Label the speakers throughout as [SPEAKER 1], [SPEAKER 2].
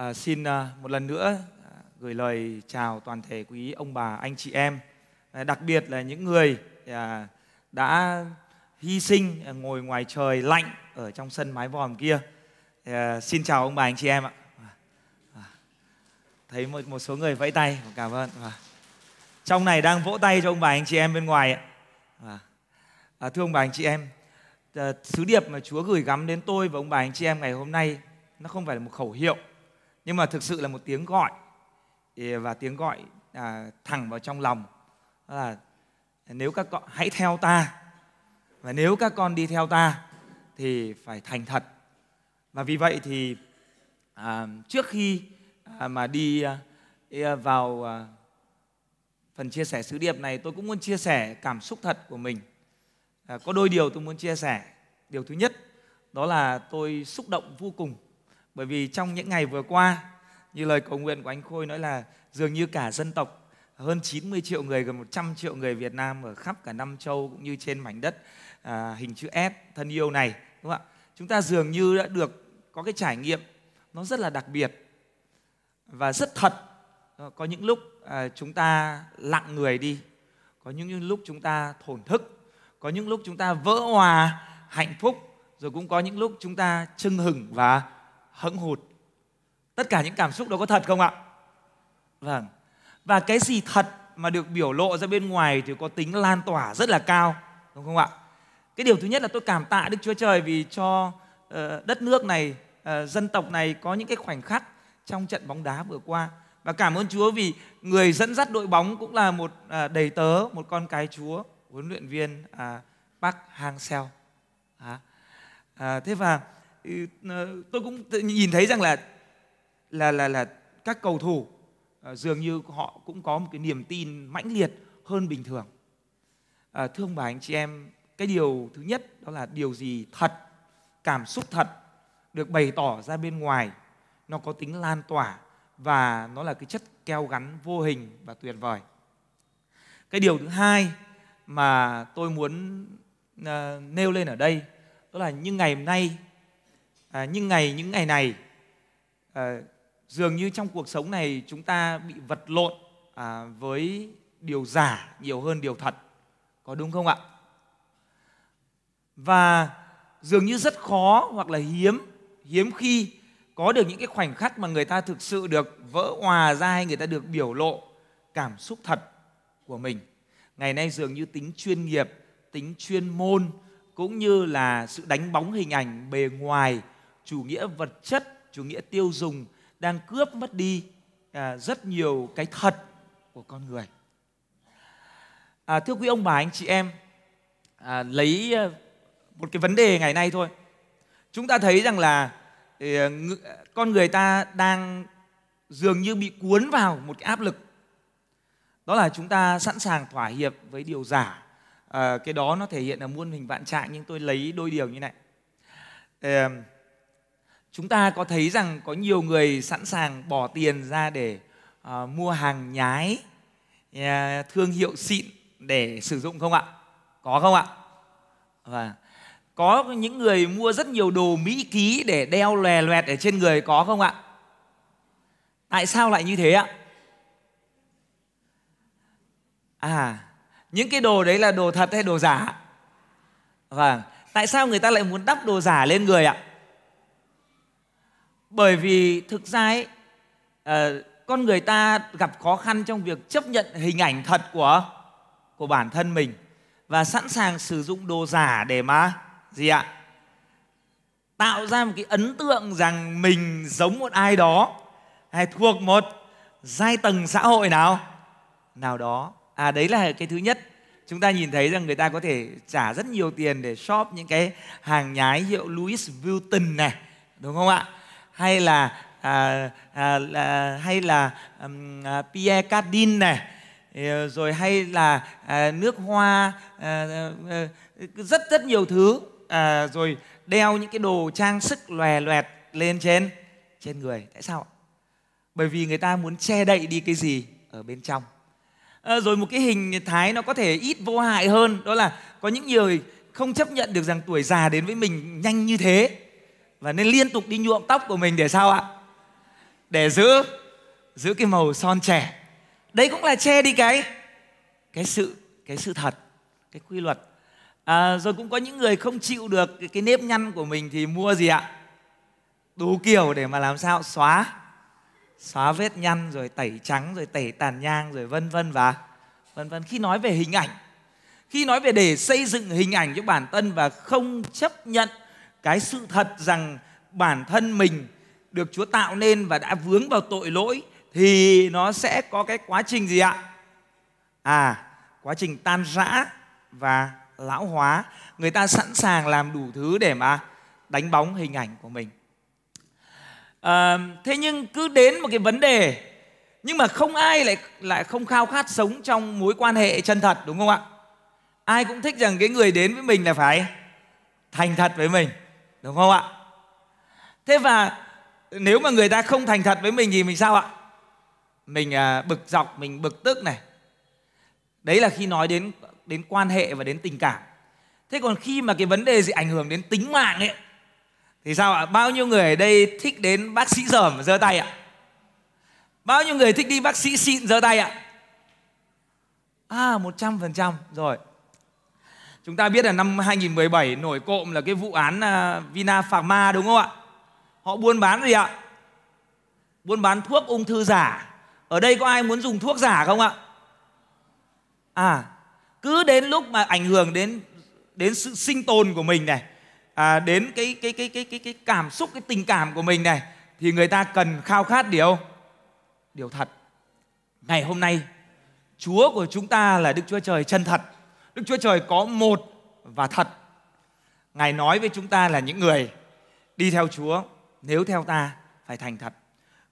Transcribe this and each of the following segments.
[SPEAKER 1] À, xin à, một lần nữa à, gửi lời chào toàn thể quý ông bà, anh chị em, à, đặc biệt là những người à, đã hy sinh à, ngồi ngoài trời lạnh ở trong sân mái vòm kia. À, xin chào ông bà, anh chị em ạ. À, à thấy một, một số người vẫy tay, cảm ơn. À, trong này đang vỗ tay cho ông bà, anh chị em bên ngoài ạ. À, à, thưa ông bà, anh chị em, à, sứ điệp mà Chúa gửi gắm đến tôi và ông bà, anh chị em ngày hôm nay nó không phải là một khẩu hiệu nhưng mà thực sự là một tiếng gọi và tiếng gọi à, thẳng vào trong lòng đó là nếu các con hãy theo ta và nếu các con đi theo ta thì phải thành thật và vì vậy thì à, trước khi à, mà đi à, e, vào à, phần chia sẻ sứ điệp này tôi cũng muốn chia sẻ cảm xúc thật của mình à, có đôi điều tôi muốn chia sẻ điều thứ nhất đó là tôi xúc động vô cùng bởi vì trong những ngày vừa qua, như lời cầu nguyện của anh Khôi nói là dường như cả dân tộc hơn 90 triệu người, gần 100 triệu người Việt Nam ở khắp cả năm châu cũng như trên mảnh đất à, hình chữ S thân yêu này, đúng không ạ? Chúng ta dường như đã được có cái trải nghiệm nó rất là đặc biệt và rất thật. Ờ, có những lúc à, chúng ta lặng người đi, có những lúc chúng ta thổn thức, có những lúc chúng ta vỡ hòa hạnh phúc, rồi cũng có những lúc chúng ta chưng hửng và hững hụt tất cả những cảm xúc đó có thật không ạ vâng và cái gì thật mà được biểu lộ ra bên ngoài thì có tính lan tỏa rất là cao đúng không ạ cái điều thứ nhất là tôi cảm tạ đức chúa trời vì cho uh, đất nước này uh, dân tộc này có những cái khoảnh khắc trong trận bóng đá vừa qua và cảm ơn chúa vì người dẫn dắt đội bóng cũng là một uh, đầy tớ một con cái chúa huấn luyện viên uh, park hang seo à, thế và Ừ, ờ, tôi cũng nhìn thấy rằng là là là là các cầu thủ ờ, dường như họ cũng có một cái niềm tin mãnh liệt hơn bình thường. À, thưa ông bà anh chị em, cái điều thứ nhất đó là điều gì thật, cảm xúc thật được bày tỏ ra bên ngoài, nó có tính lan tỏa và nó là cái chất keo gắn vô hình và tuyệt vời. Cái điều thứ hai mà tôi muốn nêu lên ở đây đó là những ngày hôm nay à, nhưng ngày những ngày này à, dường như trong cuộc sống này chúng ta bị vật lộn à, với điều giả nhiều hơn điều thật có đúng không ạ và dường như rất khó hoặc là hiếm hiếm khi có được những cái khoảnh khắc mà người ta thực sự được vỡ hòa ra hay người ta được biểu lộ cảm xúc thật của mình ngày nay dường như tính chuyên nghiệp tính chuyên môn cũng như là sự đánh bóng hình ảnh bề ngoài chủ nghĩa vật chất chủ nghĩa tiêu dùng đang cướp mất đi à, rất nhiều cái thật của con người à, thưa quý ông bà anh chị em à, lấy à, một cái vấn đề ngày nay thôi chúng ta thấy rằng là ờ, con người ta đang dường như bị cuốn vào một cái áp lực đó là chúng ta sẵn sàng thỏa hiệp với điều giả à, cái đó nó thể hiện là muôn hình vạn trạng nhưng tôi lấy đôi điều như này à, chúng ta có thấy rằng có nhiều người sẵn sàng bỏ tiền ra để uh, mua hàng nhái uh, thương hiệu xịn để sử dụng không ạ có không ạ và có những người mua rất nhiều đồ mỹ ký để đeo lòe loẹt ở trên người có không ạ tại sao lại như thế ạ à những cái đồ đấy là đồ thật hay đồ giả vâng tại sao người ta lại muốn đắp đồ giả lên người ạ bởi vì thực ra ấy, à, con người ta gặp khó khăn trong việc chấp nhận hình ảnh thật của của bản thân mình và sẵn sàng sử dụng đồ giả để mà gì ạ tạo ra một cái ấn tượng rằng mình giống một ai đó hay thuộc một giai tầng xã hội nào nào đó à đấy là cái thứ nhất chúng ta nhìn thấy rằng người ta có thể trả rất nhiều tiền để shop những cái hàng nhái hiệu Louis Vuitton này đúng không ạ hay là à, à, à, hay là um, à, Pierre Cardin này ờ, rồi hay là à, nước hoa à, à, ờ, rất rất nhiều thứ à, rồi đeo những cái đồ trang sức lòe loẹt lên trên trên người tại sao bởi vì người ta muốn che đậy đi cái gì ở bên trong à, rồi một cái hình thái nó có thể ít vô hại hơn đó là có những người không chấp nhận được rằng tuổi già đến với mình nhanh như thế và nên liên tục đi nhuộm tóc của mình để sao ạ để giữ giữ cái màu son trẻ đấy cũng là che đi cái cái sự cái sự thật cái quy luật à, rồi cũng có những người không chịu được cái, cái nếp nhăn của mình thì mua gì ạ đủ kiểu để mà làm sao xóa xóa vết nhăn rồi tẩy trắng rồi tẩy tàn nhang rồi vân vân và vân vân khi nói về hình ảnh khi nói về để xây dựng hình ảnh cho bản thân và không chấp nhận cái sự thật rằng bản thân mình được Chúa tạo nên và đã vướng vào tội lỗi thì nó sẽ có cái quá trình gì ạ? À, quá trình tan rã và lão hóa. Người ta sẵn sàng làm đủ thứ để mà đánh bóng hình ảnh của mình. À, thế nhưng cứ đến một cái vấn đề nhưng mà không ai lại lại không khao khát sống trong mối quan hệ chân thật đúng không ạ? Ai cũng thích rằng cái người đến với mình là phải thành thật với mình đúng không ạ thế và nếu mà người ta không thành thật với mình thì mình sao ạ mình à, bực dọc mình bực tức này đấy là khi nói đến đến quan hệ và đến tình cảm thế còn khi mà cái vấn đề gì ảnh hưởng đến tính mạng ấy thì sao ạ bao nhiêu người ở đây thích đến bác sĩ dởm giơ tay ạ bao nhiêu người thích đi bác sĩ xịn giơ tay ạ à một trăm phần trăm rồi Chúng ta biết là năm 2017 nổi cộm là cái vụ án à, Vina Pharma đúng không ạ? Họ buôn bán gì ạ? Buôn bán thuốc ung thư giả. Ở đây có ai muốn dùng thuốc giả không ạ? À, cứ đến lúc mà ảnh hưởng đến đến sự sinh tồn của mình này, à, đến cái cái cái cái cái cái cảm xúc cái tình cảm của mình này thì người ta cần khao khát điều điều thật. Ngày hôm nay Chúa của chúng ta là Đức Chúa Trời chân thật Đức Chúa Trời có một và thật. Ngài nói với chúng ta là những người đi theo Chúa, nếu theo ta phải thành thật.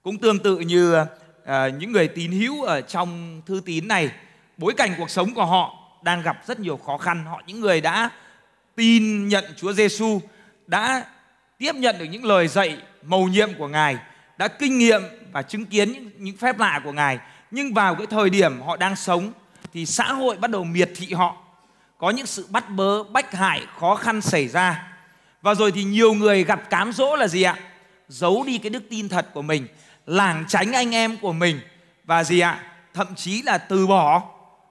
[SPEAKER 1] Cũng tương tự như à, những người tín hữu ở trong thư tín này, bối cảnh cuộc sống của họ đang gặp rất nhiều khó khăn. Họ những người đã tin nhận Chúa Giêsu, đã tiếp nhận được những lời dạy mầu nhiệm của Ngài, đã kinh nghiệm và chứng kiến những, những phép lạ của Ngài. Nhưng vào cái thời điểm họ đang sống thì xã hội bắt đầu miệt thị họ có những sự bắt bớ bách hại khó khăn xảy ra và rồi thì nhiều người gặp cám dỗ là gì ạ giấu đi cái đức tin thật của mình lảng tránh anh em của mình và gì ạ thậm chí là từ bỏ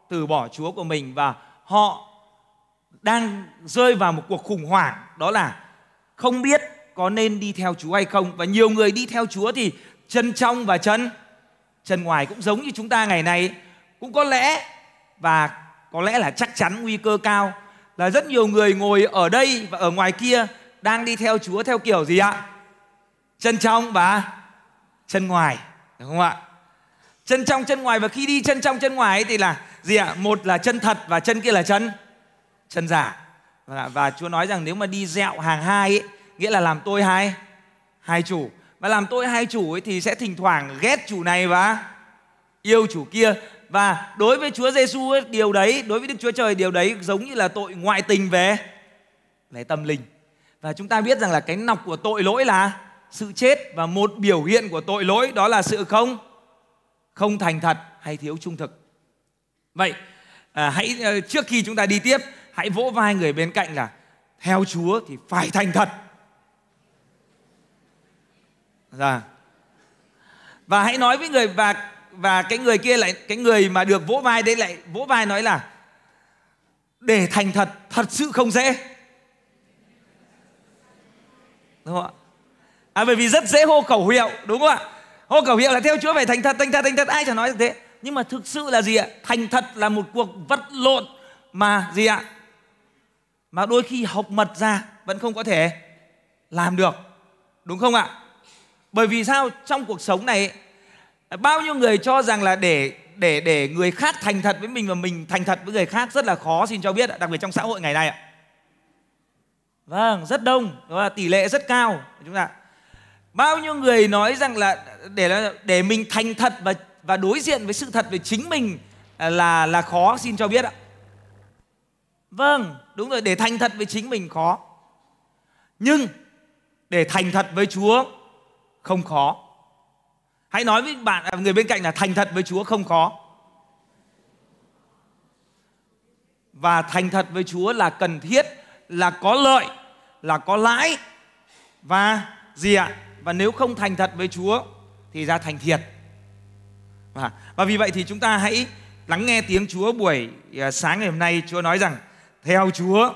[SPEAKER 1] từ bỏ chúa của mình và họ đang rơi vào một cuộc khủng hoảng đó là không biết có nên đi theo chúa hay không và nhiều người đi theo chúa thì chân trong và chân chân ngoài cũng giống như chúng ta ngày nay cũng có lẽ và có lẽ là chắc chắn nguy cơ cao là rất nhiều người ngồi ở đây và ở ngoài kia đang đi theo Chúa theo kiểu gì ạ? Chân trong và chân ngoài, đúng không ạ? Chân trong chân ngoài và khi đi chân trong chân ngoài thì là gì ạ? Một là chân thật và chân kia là chân chân giả. Và, và Chúa nói rằng nếu mà đi dẹo hàng hai ấy, nghĩa là làm tôi hai hai chủ và làm tôi hai chủ ấy thì sẽ thỉnh thoảng ghét chủ này và yêu chủ kia và đối với Chúa Giêsu điều đấy đối với Đức Chúa Trời điều đấy giống như là tội ngoại tình về về tâm linh và chúng ta biết rằng là cái nọc của tội lỗi là sự chết và một biểu hiện của tội lỗi đó là sự không không thành thật hay thiếu trung thực vậy à, hãy ờ, trước khi chúng ta đi tiếp hãy vỗ vai người bên cạnh là theo Chúa thì phải thành thật dạ và hãy nói với người và và cái người kia lại cái người mà được vỗ vai đấy lại vỗ vai nói là để thành thật thật sự không dễ đúng không ạ à bởi vì rất dễ hô khẩu hiệu đúng không ạ hô khẩu hiệu là theo chúa phải thành thật thành thật thành thật ai chả nói được thế nhưng mà thực sự là gì ạ thành thật là một cuộc vật lộn mà gì ạ mà đôi khi học mật ra vẫn không có thể làm được đúng không ạ bởi vì sao trong cuộc sống này bao nhiêu người cho rằng là để để để người khác thành thật với mình và mình thành thật với người khác rất là khó xin cho biết đặc biệt trong xã hội ngày nay ạ vâng rất đông và tỷ lệ rất cao chúng ta bao nhiêu người nói rằng là để để mình thành thật và và đối diện với sự thật về chính mình là là khó xin cho biết ạ vâng đúng rồi để thành thật với chính mình khó nhưng để thành thật với chúa không khó hãy nói với bạn à, người bên cạnh là thành thật với chúa không khó và thành thật với chúa là cần thiết là có lợi là có lãi và gì ạ và nếu không thành thật với chúa thì ra thành thiệt và, và vì vậy thì chúng ta hãy lắng nghe tiếng chúa buổi à, sáng ngày hôm nay chúa nói rằng theo chúa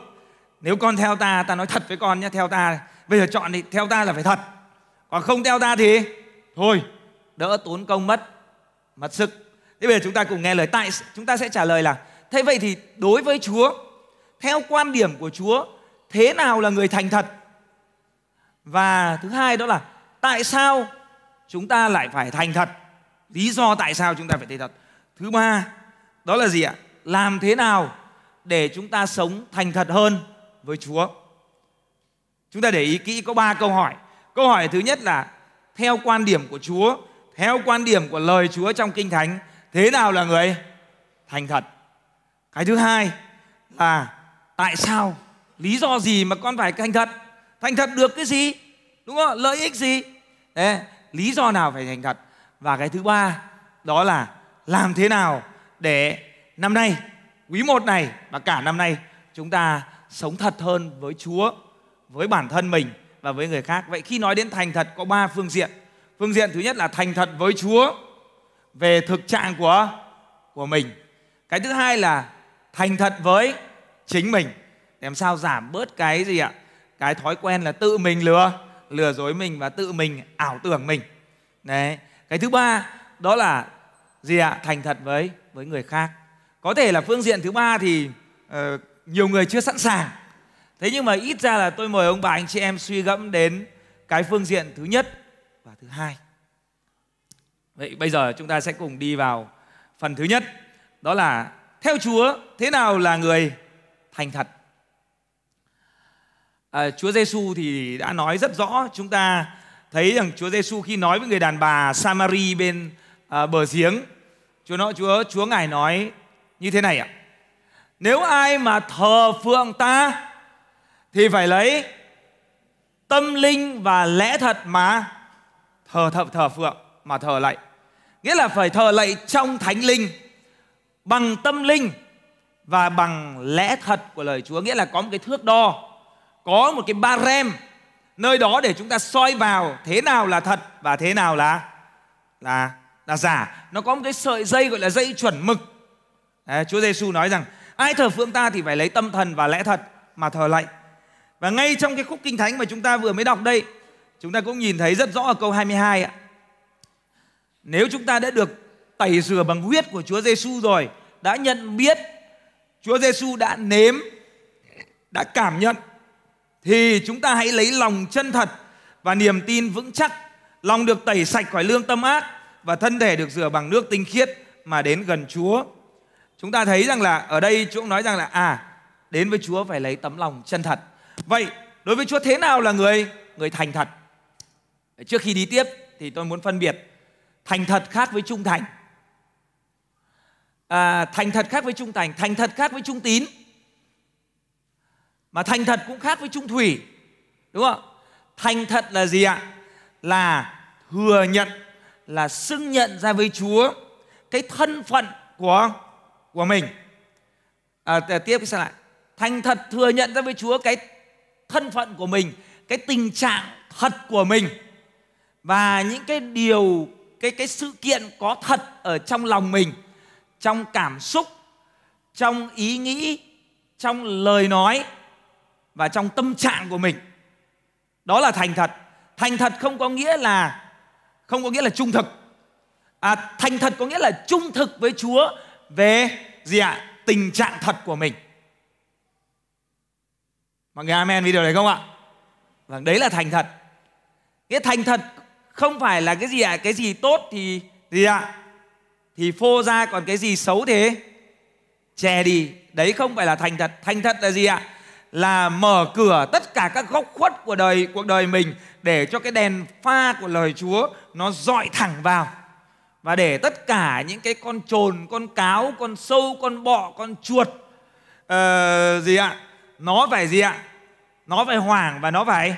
[SPEAKER 1] nếu con theo ta ta nói thật với con nhé theo ta bây giờ chọn thì theo ta là phải thật còn không theo ta thì thôi đỡ tốn công mất mặt sức thế bây giờ chúng ta cùng nghe lời tại chúng ta sẽ trả lời là thế vậy thì đối với chúa theo quan điểm của chúa thế nào là người thành thật và thứ hai đó là tại sao chúng ta lại phải thành thật lý do tại sao chúng ta phải thành thật thứ ba đó là gì ạ làm thế nào để chúng ta sống thành thật hơn với chúa chúng ta để ý kỹ có ba câu hỏi câu hỏi thứ nhất là theo quan điểm của chúa theo quan điểm của lời Chúa trong Kinh Thánh thế nào là người thành thật cái thứ hai là tại sao lý do gì mà con phải thành thật thành thật được cái gì đúng không lợi ích gì Đấy, lý do nào phải thành thật và cái thứ ba đó là làm thế nào để năm nay quý một này và cả năm nay chúng ta sống thật hơn với Chúa với bản thân mình và với người khác vậy khi nói đến thành thật có ba phương diện phương diện thứ nhất là thành thật với chúa về thực trạng của của mình cái thứ hai là thành thật với chính mình để làm sao giảm bớt cái gì ạ cái thói quen là tự mình lừa lừa dối mình và tự mình ảo tưởng mình đấy cái thứ ba đó là gì ạ thành thật với với người khác có thể là phương diện thứ ba thì uh, nhiều người chưa sẵn sàng thế nhưng mà ít ra là tôi mời ông bà anh chị em suy gẫm đến cái phương diện thứ nhất và thứ hai vậy bây giờ chúng ta sẽ cùng đi vào phần thứ nhất đó là theo chúa thế nào là người thành thật à, chúa giêsu thì đã nói rất rõ chúng ta thấy rằng chúa giêsu khi nói với người đàn bà samari bên à, bờ giếng chúa nói chúa chúa ngài nói như thế này ạ nếu ai mà thờ phượng ta thì phải lấy tâm linh và lẽ thật mà thờ thợ thờ phượng mà thờ lạy nghĩa là phải thờ lạy trong thánh linh bằng tâm linh và bằng lẽ thật của lời Chúa nghĩa là có một cái thước đo có một cái ba rem nơi đó để chúng ta soi vào thế nào là thật và thế nào là là là giả nó có một cái sợi dây gọi là dây chuẩn mực Đấy, Chúa Giêsu nói rằng ai thờ phượng ta thì phải lấy tâm thần và lẽ thật mà thờ lạy và ngay trong cái khúc kinh thánh mà chúng ta vừa mới đọc đây Chúng ta cũng nhìn thấy rất rõ ở câu 22 ạ. Nếu chúng ta đã được tẩy rửa bằng huyết của Chúa Giêsu rồi, đã nhận biết Chúa Giêsu đã nếm, đã cảm nhận thì chúng ta hãy lấy lòng chân thật và niềm tin vững chắc, lòng được tẩy sạch khỏi lương tâm ác và thân thể được rửa bằng nước tinh khiết mà đến gần Chúa. Chúng ta thấy rằng là ở đây Chúa nói rằng là à đến với Chúa phải lấy tấm lòng chân thật. Vậy đối với Chúa thế nào là người người thành thật? trước khi đi tiếp thì tôi muốn phân biệt thành thật khác với trung thành à, thành thật khác với trung thành thành thật khác với trung tín mà thành thật cũng khác với trung thủy đúng không thành thật là gì ạ là thừa nhận là xưng nhận ra với chúa cái thân phận của của mình à, tiếp cái lại thành thật thừa nhận ra với chúa cái thân phận của mình cái tình trạng thật của mình và những cái điều cái cái sự kiện có thật ở trong lòng mình trong cảm xúc trong ý nghĩ trong lời nói và trong tâm trạng của mình đó là thành thật thành thật không có nghĩa là không có nghĩa là trung thực à, thành thật có nghĩa là trung thực với chúa về gì ạ à? tình trạng thật của mình mọi người amen video này không ạ vâng đấy là thành thật Nghĩa thành thật không phải là cái gì ạ à? cái gì tốt thì gì ạ à? thì phô ra còn cái gì xấu thế chè đi đấy không phải là thành thật thành thật là gì ạ à? là mở cửa tất cả các góc khuất của đời cuộc đời mình để cho cái đèn pha của lời Chúa nó dọi thẳng vào và để tất cả những cái con trồn con cáo con sâu con bọ con chuột uh, gì ạ nó phải gì ạ nó phải hoảng và nó phải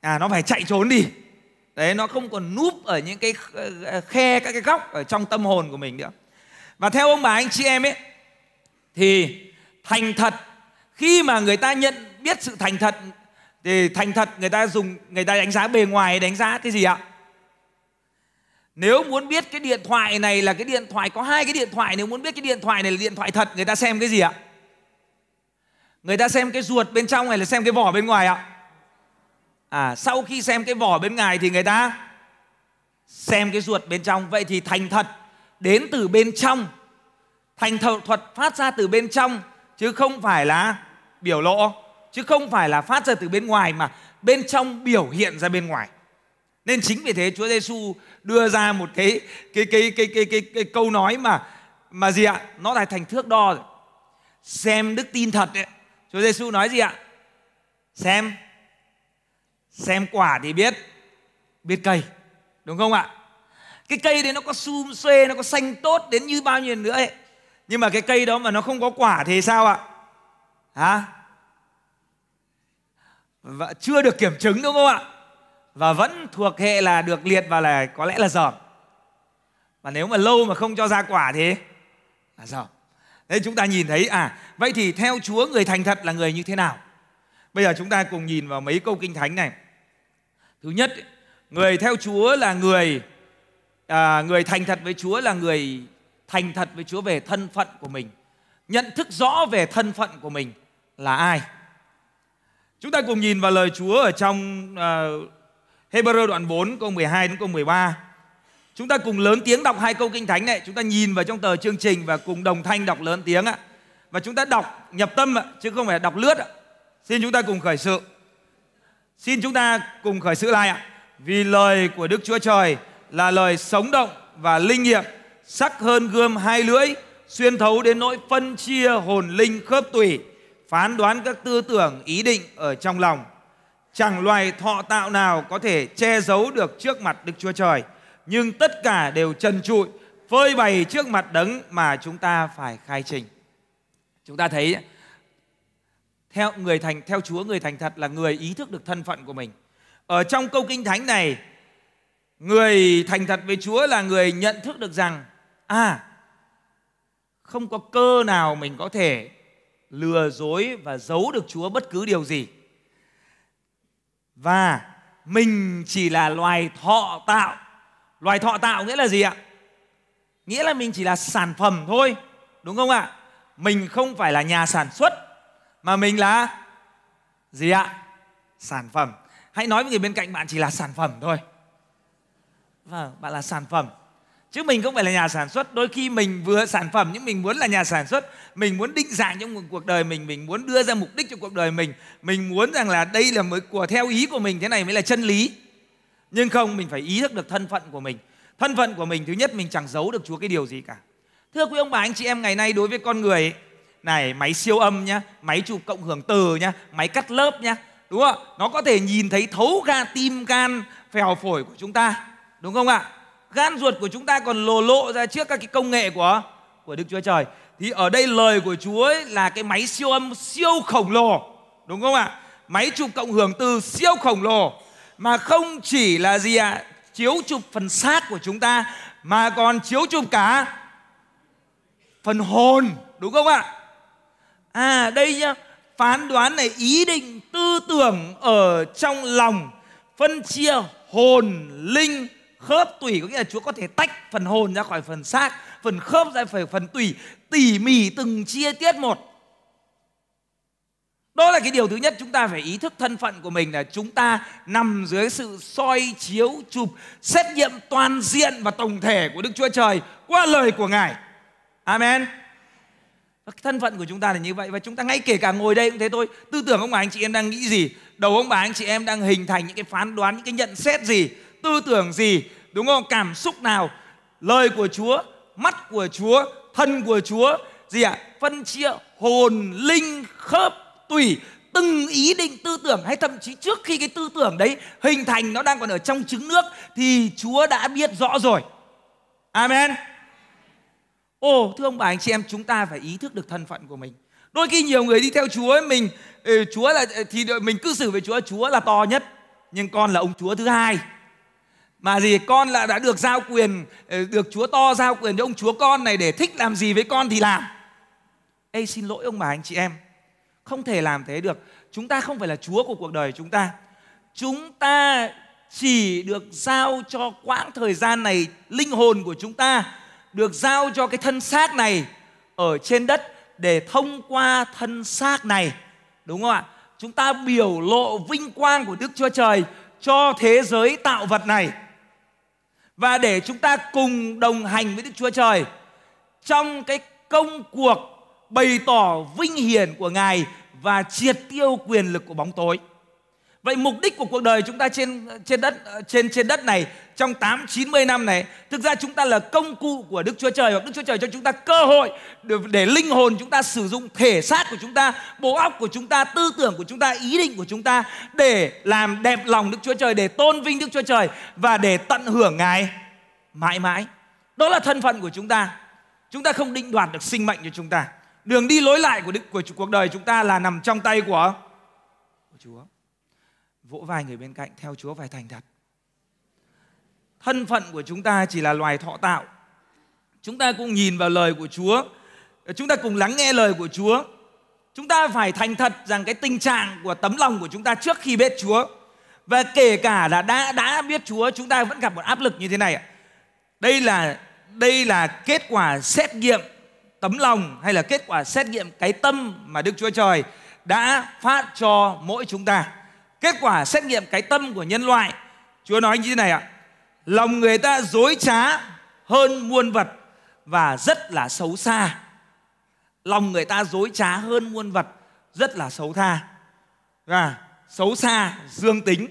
[SPEAKER 1] à nó phải chạy trốn đi đấy nó không còn núp ở những cái ờ, khe các cái góc ở trong tâm hồn của mình nữa và theo ông bà anh chị em ấy thì thành thật khi mà người ta nhận biết sự thành thật thì thành thật người ta dùng người ta đánh giá bề ngoài đánh giá cái gì ạ nếu muốn biết cái điện thoại này là cái điện thoại có hai cái điện thoại nếu muốn biết cái điện thoại này là điện thoại thật người ta xem cái gì ạ người ta xem cái ruột bên trong này là xem cái vỏ bên ngoài ạ à sau khi xem cái vỏ bên ngoài thì người ta xem cái ruột bên trong vậy thì thành thật đến từ bên trong thành thật thuật phát ra từ bên trong chứ không phải là biểu lộ chứ không phải là phát ra từ bên ngoài mà bên trong biểu hiện ra bên ngoài nên chính vì thế Chúa Giêsu đưa ra một cái cái cái cái cái cái, cái câu nói mà mà gì ạ? Nó lại thành thước đo rồi. Xem đức tin thật ấy. Chúa Giêsu nói gì ạ? Xem xem quả thì biết biết cây đúng không ạ cái cây đấy nó có sum xuê nó có xanh tốt đến như bao nhiêu nữa ấy nhưng mà cái cây đó mà nó không có quả thì sao ạ hả và chưa được kiểm chứng đúng không ạ và vẫn thuộc hệ là được liệt vào là có lẽ là dởm và nếu mà lâu mà không cho ra quả thì là dởm Thế chúng ta nhìn thấy à vậy thì theo Chúa người thành thật là người như thế nào? Bây giờ chúng ta cùng nhìn vào mấy câu kinh thánh này thứ nhất người theo chúa là người à, người thành thật với chúa là người thành thật với chúa về thân phận của mình nhận thức rõ về thân phận của mình là ai chúng ta cùng nhìn vào lời chúa ở trong à, Hebrew đoạn 4 câu 12 đến câu 13 Chúng ta cùng lớn tiếng đọc hai câu kinh thánh này Chúng ta nhìn vào trong tờ chương trình Và cùng đồng thanh đọc lớn tiếng ạ Và chúng ta đọc nhập tâm ạ Chứ không phải đọc lướt ạ Xin chúng ta cùng khởi sự Xin chúng ta cùng khởi sự lại ạ. Vì lời của Đức Chúa Trời là lời sống động và linh nghiệm, sắc hơn gươm hai lưỡi, xuyên thấu đến nỗi phân chia hồn linh khớp tủy, phán đoán các tư tưởng, ý định ở trong lòng. Chẳng loài thọ tạo nào có thể che giấu được trước mặt Đức Chúa Trời, nhưng tất cả đều trần trụi, phơi bày trước mặt đấng mà chúng ta phải khai trình. Chúng ta thấy theo người thành theo Chúa người thành thật là người ý thức được thân phận của mình ở trong câu kinh thánh này người thành thật với Chúa là người nhận thức được rằng à không có cơ nào mình có thể lừa dối và giấu được Chúa bất cứ điều gì và mình chỉ là loài thọ tạo loài thọ tạo nghĩa là gì ạ nghĩa là mình chỉ là sản phẩm thôi đúng không ạ mình không phải là nhà sản xuất mà mình là gì ạ sản phẩm hãy nói với người bên cạnh bạn chỉ là sản phẩm thôi vâng bạn là sản phẩm chứ mình không phải là nhà sản xuất đôi khi mình vừa sản phẩm nhưng mình muốn là nhà sản xuất mình muốn định dạng trong cuộc đời mình mình muốn đưa ra mục đích cho cuộc đời mình mình muốn rằng là đây là mới của theo ý của mình thế này mới là chân lý nhưng không mình phải ý thức được thân phận của mình thân phận của mình thứ nhất mình chẳng giấu được chúa cái điều gì cả thưa quý ông bà anh chị em ngày nay đối với con người ấy, này máy siêu âm nhá máy chụp cộng hưởng từ nhá máy cắt lớp nhá đúng không ạ nó có thể nhìn thấy thấu ga tim gan phèo phổi của chúng ta đúng không ạ gan ruột của chúng ta còn lồ lộ ra trước các cái công nghệ của của đức chúa trời thì ở đây lời của chúa ấy là cái máy siêu âm siêu khổng lồ đúng không ạ máy chụp cộng hưởng từ siêu khổng lồ mà không chỉ là gì ạ chiếu chụp phần xác của chúng ta mà còn chiếu chụp cả phần hồn đúng không ạ à đây nhá phán đoán này ý định tư tưởng ở trong lòng phân chia hồn linh khớp tủy có nghĩa là Chúa có thể tách phần hồn ra khỏi phần xác, phần khớp ra khỏi phần tủy, tỉ mỉ từng chia tiết một. Đó là cái điều thứ nhất chúng ta phải ý thức thân phận của mình là chúng ta nằm dưới sự soi chiếu chụp xét nghiệm toàn diện và tổng thể của Đức Chúa Trời qua lời của Ngài. Amen thân phận của chúng ta là như vậy và chúng ta ngay kể cả ngồi đây cũng thế thôi tư tưởng ông bà anh chị em đang nghĩ gì đầu ông bà anh chị em đang hình thành những cái phán đoán những cái nhận xét gì tư tưởng gì đúng không cảm xúc nào lời của chúa mắt của chúa thân của chúa gì ạ à? phân chia hồn linh khớp tùy từng ý định tư tưởng hay thậm chí trước khi cái tư tưởng đấy hình thành nó đang còn ở trong trứng nước thì chúa đã biết rõ rồi amen Ồ, thưa ông bà anh chị em, chúng ta phải ý thức được thân phận của mình. Đôi khi nhiều người đi theo Chúa ấy, mình ừ, Chúa là thì mình cư xử với Chúa, Chúa là to nhất, nhưng con là ông Chúa thứ hai. Mà gì con là đã được giao quyền, ừ, được Chúa to giao quyền cho ông Chúa con này để thích làm gì với con thì làm. Ê xin lỗi ông bà anh chị em, không thể làm thế được. Chúng ta không phải là Chúa của cuộc đời chúng ta. Chúng ta chỉ được giao cho quãng thời gian này linh hồn của chúng ta được giao cho cái thân xác này ở trên đất để thông qua thân xác này đúng không ạ chúng ta biểu lộ vinh quang của đức chúa trời cho thế giới tạo vật này và để chúng ta cùng đồng hành với đức chúa trời trong cái công cuộc bày tỏ vinh hiển của ngài và triệt tiêu quyền lực của bóng tối Vậy mục đích của cuộc đời chúng ta trên trên đất trên trên đất này trong 8 90 năm này, thực ra chúng ta là công cụ của Đức Chúa Trời hoặc Đức Chúa Trời cho chúng ta cơ hội để, để linh hồn chúng ta sử dụng thể xác của chúng ta, bộ óc của chúng ta, tư tưởng của chúng ta, ý định của chúng ta để làm đẹp lòng Đức Chúa Trời, để tôn vinh Đức Chúa Trời và để tận hưởng Ngài mãi mãi. Đó là thân phận của chúng ta. Chúng ta không định đoạt được sinh mệnh cho chúng ta. Đường đi lối lại của đức của cuộc đời chúng ta là nằm trong tay của, của Chúa vỗ vai người bên cạnh theo Chúa phải thành thật. Thân phận của chúng ta chỉ là loài thọ tạo. Chúng ta cũng nhìn vào lời của Chúa, chúng ta cùng lắng nghe lời của Chúa. Chúng ta phải thành thật rằng cái tình trạng của tấm lòng của chúng ta trước khi biết Chúa và kể cả là đã đã biết Chúa chúng ta vẫn gặp một áp lực như thế này. Đây là đây là kết quả xét nghiệm tấm lòng hay là kết quả xét nghiệm cái tâm mà Đức Chúa Trời đã phát cho mỗi chúng ta kết quả xét nghiệm cái tâm của nhân loại chúa nói như thế này ạ lòng người ta dối trá hơn muôn vật và rất là xấu xa lòng người ta dối trá hơn muôn vật rất là xấu tha và xấu xa dương tính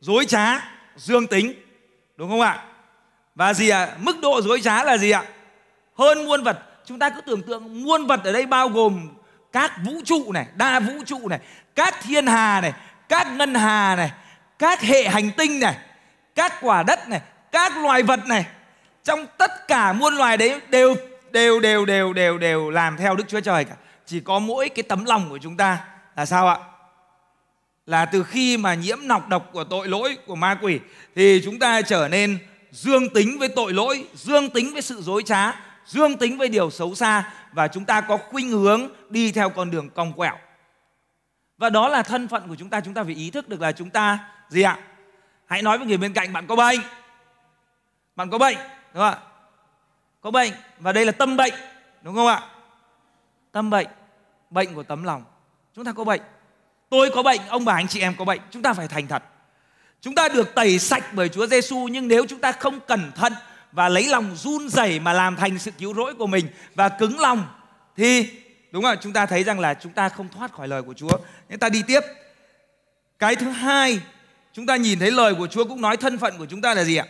[SPEAKER 1] dối trá dương tính đúng không ạ và gì ạ mức độ dối trá là gì ạ hơn muôn vật chúng ta cứ tưởng tượng muôn vật ở đây bao gồm các vũ trụ này đa vũ trụ này các thiên hà này các ngân hà này các hệ hành tinh này các quả đất này các loài vật này trong tất cả muôn loài đấy đều đều đều đều đều đều làm theo Đức Chúa Trời cả. Chỉ có mỗi cái tấm lòng của chúng ta là sao ạ? Là từ khi mà nhiễm nọc độc của tội lỗi của ma quỷ thì chúng ta trở nên dương tính với tội lỗi, dương tính với sự dối trá, dương tính với điều xấu xa và chúng ta có khuynh hướng đi theo con đường cong quẹo và đó là thân phận của chúng ta chúng ta phải ý thức được là chúng ta gì ạ hãy nói với người bên cạnh bạn có bệnh bạn có bệnh đúng không ạ có bệnh và đây là tâm bệnh đúng không ạ tâm bệnh bệnh của tấm lòng chúng ta có bệnh tôi có bệnh ông bà anh chị em có bệnh chúng ta phải thành thật chúng ta được tẩy sạch bởi Chúa Giêsu nhưng nếu chúng ta không cẩn thận và lấy lòng run rẩy mà làm thành sự cứu rỗi của mình và cứng lòng thì Đúng không? Chúng ta thấy rằng là chúng ta không thoát khỏi lời của Chúa. Nhưng ta đi tiếp. Cái thứ hai, chúng ta nhìn thấy lời của Chúa cũng nói thân phận của chúng ta là gì ạ?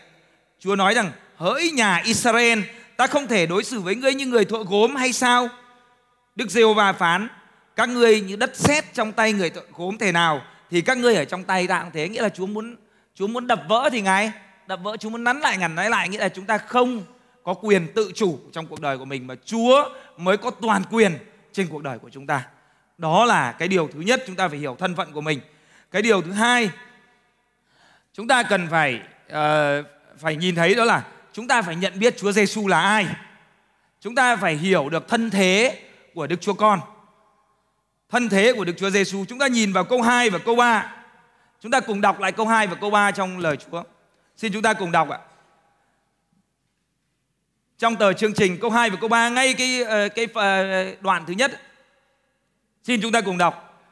[SPEAKER 1] Chúa nói rằng, hỡi nhà Israel, ta không thể đối xử với ngươi như người thợ gốm hay sao? Đức Diêu và phán, các ngươi như đất sét trong tay người thợ gốm thể nào, thì các ngươi ở trong tay ta cũng thế. Nghĩa là Chúa muốn Chúa muốn đập vỡ thì ngay, đập vỡ Chúa muốn nắn lại ngàn nói lại nghĩa là chúng ta không có quyền tự chủ trong cuộc đời của mình mà Chúa mới có toàn quyền trên cuộc đời của chúng ta đó là cái điều thứ nhất chúng ta phải hiểu thân phận của mình cái điều thứ hai chúng ta cần phải uh, phải nhìn thấy đó là chúng ta phải nhận biết Chúa Giêsu là ai chúng ta phải hiểu được thân thế của Đức Chúa Con thân thế của Đức Chúa Giêsu chúng ta nhìn vào câu 2 và câu 3 chúng ta cùng đọc lại câu 2 và câu 3 trong lời Chúa xin chúng ta cùng đọc ạ trong tờ chương trình câu 2 và câu 3 ngay cái ờ, cái ờ, đoạn thứ nhất. Xin chúng ta cùng đọc.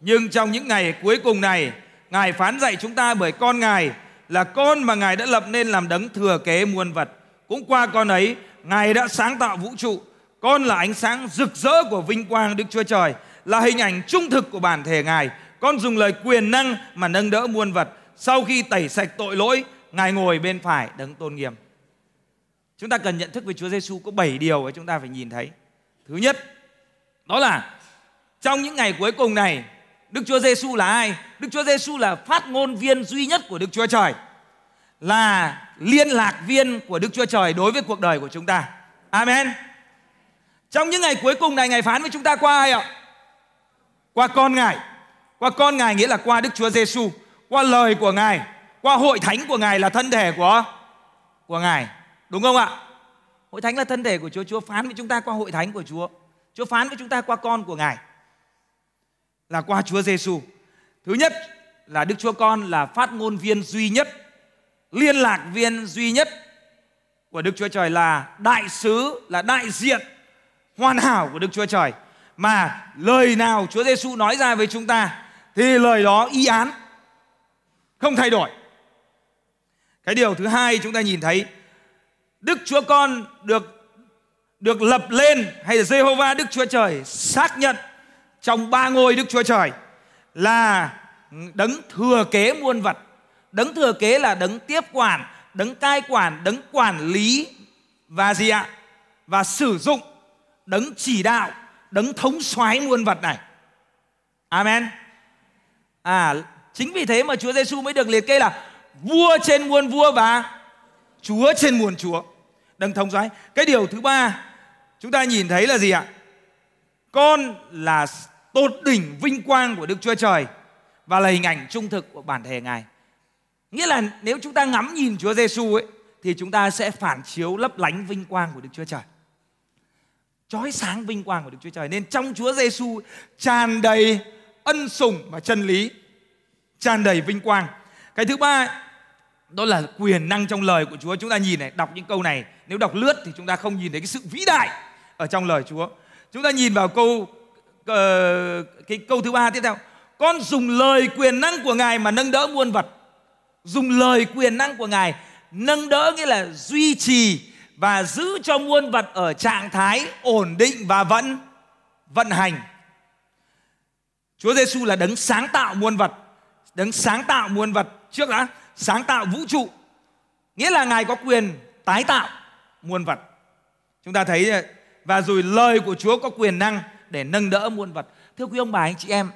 [SPEAKER 1] Nhưng trong những ngày cuối cùng này, Ngài phán dạy chúng ta bởi con Ngài là con mà Ngài đã lập nên làm đấng thừa kế muôn vật. Cũng qua con ấy, Ngài đã sáng tạo vũ trụ. Con là ánh sáng rực rỡ của vinh quang Đức Chúa Trời, là hình ảnh trung thực của bản thể Ngài. Con dùng lời quyền năng mà nâng đỡ muôn vật. Sau khi tẩy sạch tội lỗi, Ngài ngồi bên phải đấng tôn nghiêm. Chúng ta cần nhận thức về Chúa Giêsu có 7 điều mà chúng ta phải nhìn thấy. Thứ nhất, đó là trong những ngày cuối cùng này, Đức Chúa Giêsu là ai? Đức Chúa Giêsu là phát ngôn viên duy nhất của Đức Chúa Trời, là liên lạc viên của Đức Chúa Trời đối với cuộc đời của chúng ta. Amen. Trong những ngày cuối cùng này Ngài phán với chúng ta qua ai ạ? Qua con Ngài. Qua con Ngài nghĩa là qua Đức Chúa Giêsu, qua lời của Ngài, qua hội thánh của Ngài là thân thể của của Ngài. Đúng không ạ? Hội thánh là thân thể của Chúa, Chúa phán với chúng ta qua hội thánh của Chúa. Chúa phán với chúng ta qua con của Ngài là qua Chúa Giêsu. Thứ nhất là Đức Chúa Con là phát ngôn viên duy nhất, liên lạc viên duy nhất của Đức Chúa Trời là đại sứ, là đại diện hoàn hảo của Đức Chúa Trời. Mà lời nào Chúa Giêsu nói ra với chúng ta thì lời đó y án, không thay đổi. Cái điều thứ hai chúng ta nhìn thấy Đức Chúa Con được được lập lên hay là Jehovah Đức Chúa Trời xác nhận trong ba ngôi Đức Chúa Trời là đấng thừa kế muôn vật. Đấng thừa kế là đấng tiếp quản, đấng cai quản, đấng quản lý và gì ạ? Và sử dụng đấng chỉ đạo, đấng thống soái muôn vật này. Amen. À, chính vì thế mà Chúa Giêsu mới được liệt kê là vua trên muôn vua và Chúa trên nguồn Chúa. Đấng thống soái. Cái điều thứ ba chúng ta nhìn thấy là gì ạ? Con là tột đỉnh vinh quang của Đức Chúa Trời và là hình ảnh trung thực của bản thể Ngài. Nghĩa là nếu chúng ta ngắm nhìn Chúa Giêsu ấy thì chúng ta sẽ phản chiếu lấp lánh vinh quang của Đức Chúa Trời. Chói sáng vinh quang của Đức Chúa Trời nên trong Chúa Giêsu tràn đầy ân sủng và chân lý, tràn đầy vinh quang. Cái thứ ba đó là quyền năng trong lời của Chúa chúng ta nhìn này đọc những câu này nếu đọc lướt thì chúng ta không nhìn thấy cái sự vĩ đại ở trong lời Chúa chúng ta nhìn vào câu ờ, cái câu thứ ba tiếp theo con dùng lời quyền năng của ngài mà nâng đỡ muôn vật dùng lời quyền năng của ngài nâng đỡ nghĩa là duy trì và giữ cho muôn vật ở trạng thái ổn định và vẫn vận hành Chúa Giêsu là đấng sáng tạo muôn vật đấng sáng tạo muôn vật trước đã sáng tạo vũ trụ nghĩa là ngài có quyền tái tạo muôn vật chúng ta thấy và rồi lời của chúa có quyền năng để nâng đỡ muôn vật thưa quý ông bà anh chị em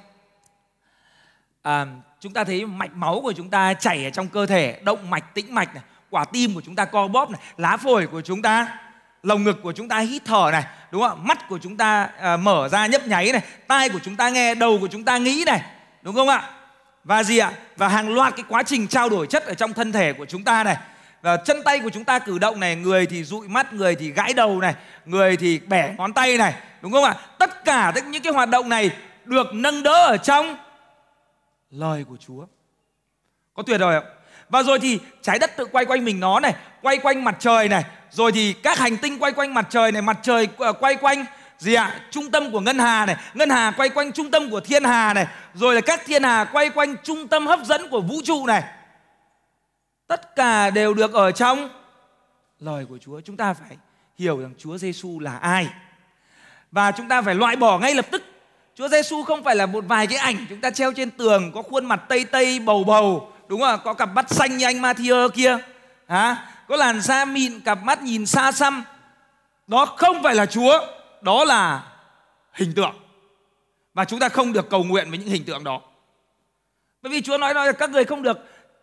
[SPEAKER 1] à, chúng ta thấy mạch máu của chúng ta chảy ở trong cơ thể động mạch tĩnh mạch này quả tim của chúng ta co bóp này lá phổi của chúng ta lồng ngực của chúng ta hít thở này đúng không mắt của chúng ta à, mở ra nhấp nháy này tai của chúng ta nghe đầu của chúng ta nghĩ này đúng không ạ và gì ạ và hàng loạt cái quá trình trao đổi chất ở trong thân thể của chúng ta này và chân tay của chúng ta cử động này người thì dụi mắt người thì gãi đầu này người thì bẻ ngón tay này đúng không ạ tất cả những cái hoạt động này được nâng đỡ ở trong lời của chúa có tuyệt rồi không và rồi thì trái đất tự quay quanh mình nó này quay quanh mặt trời này rồi thì các hành tinh quay quanh mặt trời này mặt trời ờ, quay quanh gì ạ trung tâm của ngân hà này ngân hà quay quanh trung tâm của thiên hà này rồi là các thiên hà quay quanh trung tâm hấp dẫn của vũ trụ này tất cả đều được ở trong lời của Chúa chúng ta phải hiểu rằng Chúa Giêsu là ai và chúng ta phải loại bỏ ngay lập tức Chúa Giêsu không phải là một vài cái ảnh chúng ta treo trên tường có khuôn mặt tây tây bầu bầu đúng không ạ có cặp mắt xanh như anh Matthew kia hả có làn da mịn cặp mắt nhìn xa xăm đó không phải là Chúa đó là hình tượng và chúng ta không được cầu nguyện với những hình tượng đó bởi vì chúa nói nói là các người không được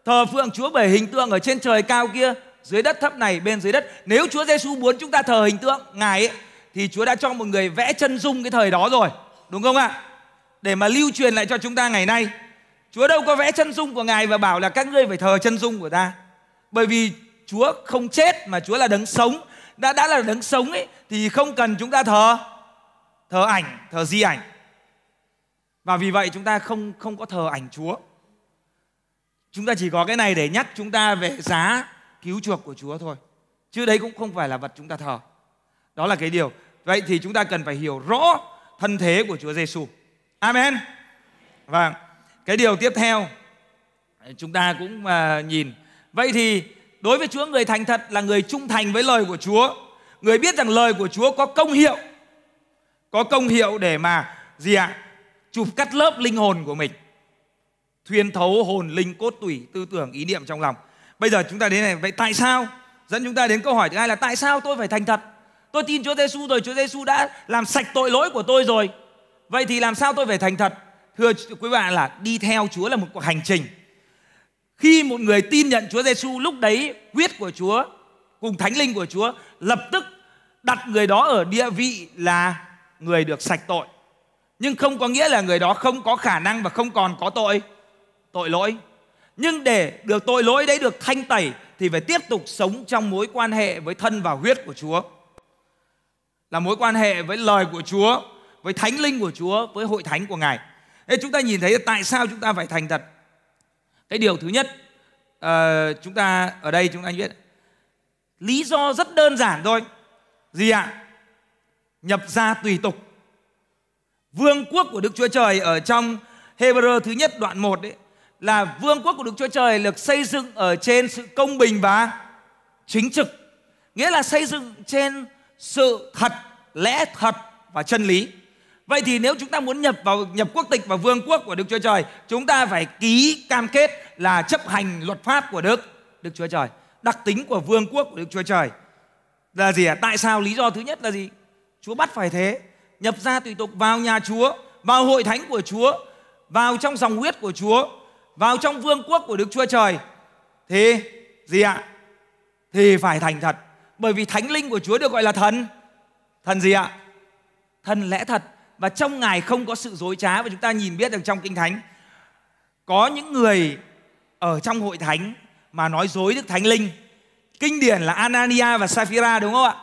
[SPEAKER 1] thờ phượng chúa bởi hình tượng ở trên trời cao kia dưới đất thấp này bên dưới đất nếu chúa giêsu muốn chúng ta thờ hình tượng ngài ấy, thì chúa đã cho một người vẽ chân dung cái thời đó rồi đúng không ạ để mà lưu truyền lại cho chúng ta ngày nay chúa đâu có vẽ chân dung của ngài và bảo là các ngươi phải thờ chân dung của ta bởi vì chúa không chết mà chúa là đấng sống đã đã là đấng sống ấy thì không cần chúng ta thờ thờ ảnh thờ di ảnh và vì vậy chúng ta không không có thờ ảnh chúa chúng ta chỉ có cái này để nhắc chúng ta về giá cứu chuộc của chúa thôi chứ đấy cũng không phải là vật chúng ta thờ đó là cái điều vậy thì chúng ta cần phải hiểu rõ thân thế của chúa giêsu amen và vâng. cái điều tiếp theo chúng ta cũng à, nhìn vậy thì đối với Chúa người thành thật là người trung thành với lời của Chúa. Người biết rằng lời của Chúa có công hiệu. Có công hiệu để mà gì ạ? À? Chụp cắt lớp linh hồn của mình. Thuyên thấu hồn linh cốt tủy tư tưởng ý niệm trong lòng. Bây giờ chúng ta đến này vậy tại sao? Dẫn chúng ta đến câu hỏi thứ hai là tại sao tôi phải thành thật? Tôi tin Chúa Giêsu rồi, Chúa Giêsu đã làm sạch tội lỗi của tôi rồi. Vậy thì làm sao tôi phải thành thật? Thưa quý bạn là đi theo Chúa là một cuộc hành trình khi một người tin nhận Chúa Giêsu lúc đấy huyết của Chúa cùng thánh linh của Chúa lập tức đặt người đó ở địa vị là người được sạch tội. Nhưng không có nghĩa là người đó không có khả năng và không còn có tội tội lỗi. Nhưng để được tội lỗi đấy được thanh tẩy thì phải tiếp tục sống trong mối quan hệ với thân và huyết của Chúa. Là mối quan hệ với lời của Chúa, với thánh linh của Chúa, với hội thánh của Ngài. Thế chúng ta nhìn thấy tại sao chúng ta phải thành thật cái điều thứ nhất uh, chúng ta ở đây chúng ta biết lý do rất đơn giản thôi gì ạ nhập gia tùy tục vương quốc của đức chúa trời ở trong hebrew thứ nhất đoạn 1 đấy là vương quốc của đức chúa trời được xây dựng ở trên sự công bình và chính trực nghĩa là xây dựng trên sự thật lẽ thật và chân lý Vậy thì nếu chúng ta muốn nhập vào nhập quốc tịch vào vương quốc của Đức Chúa Trời, chúng ta phải ký cam kết là chấp hành luật pháp của Đức Đức Chúa Trời. Đặc tính của vương quốc của Đức Chúa Trời là gì ạ? Tại sao lý do thứ nhất là gì? Chúa bắt phải thế, nhập ra tùy tục vào nhà Chúa, vào hội thánh của Chúa, vào trong dòng huyết của Chúa, vào trong vương quốc của Đức Chúa Trời. Thì gì ạ? Thì phải thành thật, bởi vì thánh linh của Chúa được gọi là thần. Thần gì ạ? Thần lẽ thật và trong ngài không có sự dối trá và chúng ta nhìn biết được trong kinh thánh có những người ở trong hội thánh mà nói dối đức thánh linh kinh điển là Anania và Sapphira đúng không ạ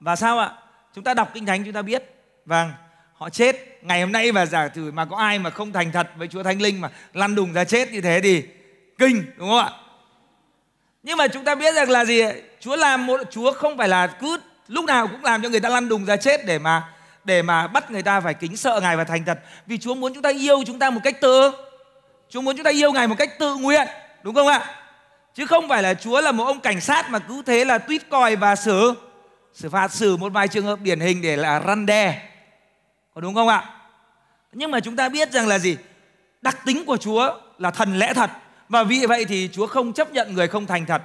[SPEAKER 1] và sao ạ chúng ta đọc kinh thánh chúng ta biết vâng họ chết ngày hôm nay và giả thử mà có ai mà không thành thật với Chúa Thánh Linh mà lăn đùng ra chết như thế thì kinh đúng không ạ nhưng mà chúng ta biết rằng là gì Chúa làm một Chúa không phải là cứ lúc nào cũng làm cho người ta lăn đùng ra chết để mà để mà bắt người ta phải kính sợ Ngài và thành thật. Vì Chúa muốn chúng ta yêu chúng ta một cách tự. Chúa muốn chúng ta yêu Ngài một cách tự nguyện, đúng không ạ? Chứ không phải là Chúa là một ông cảnh sát mà cứ thế là tuyết còi và xử xử phạt xử một vài trường hợp điển hình để là răn đe. Có đúng không ạ? Nhưng mà chúng ta biết rằng là gì? Đặc tính của Chúa là thần lẽ thật và vì vậy thì Chúa không chấp nhận người không thành thật.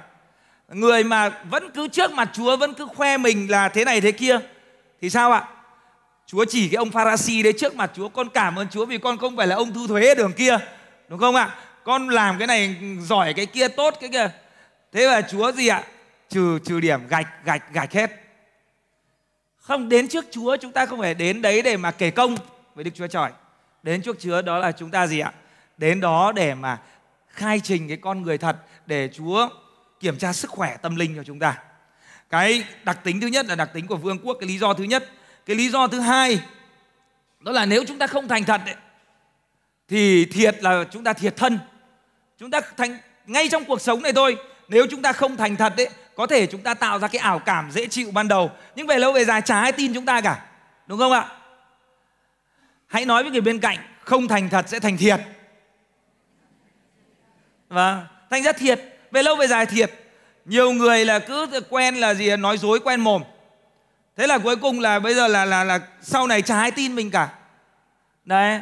[SPEAKER 1] Người mà vẫn cứ trước mặt Chúa vẫn cứ khoe mình là thế này thế kia thì sao ạ? Chúa chỉ cái ông Pharasi đấy trước mặt Chúa con cảm ơn Chúa vì con không phải là ông thu thuế đường kia đúng không ạ con làm cái này giỏi cái kia tốt cái kia thế là Chúa gì ạ trừ trừ điểm gạch gạch gạch hết không đến trước Chúa chúng ta không phải đến đấy để mà kể công với Đức Chúa Trời đến trước Chúa đó là chúng ta gì ạ đến đó để mà khai trình cái con người thật để Chúa kiểm tra sức khỏe tâm linh cho chúng ta cái đặc tính thứ nhất là đặc tính của vương quốc cái lý do thứ nhất cái lý do thứ hai đó là nếu chúng ta không thành thật ấy, thì thiệt là chúng ta thiệt thân chúng ta thành ngay trong cuộc sống này thôi nếu chúng ta không thành thật ấy có thể chúng ta tạo ra cái ảo cảm dễ chịu ban đầu nhưng về lâu về dài chả ai tin chúng ta cả đúng không ạ hãy nói với người bên cạnh không thành thật sẽ thành thiệt và vâng, thành ra thiệt về lâu về dài thiệt nhiều người là cứ quen là gì nói dối quen mồm thế là cuối cùng là bây giờ là là là sau này trái tin mình cả đấy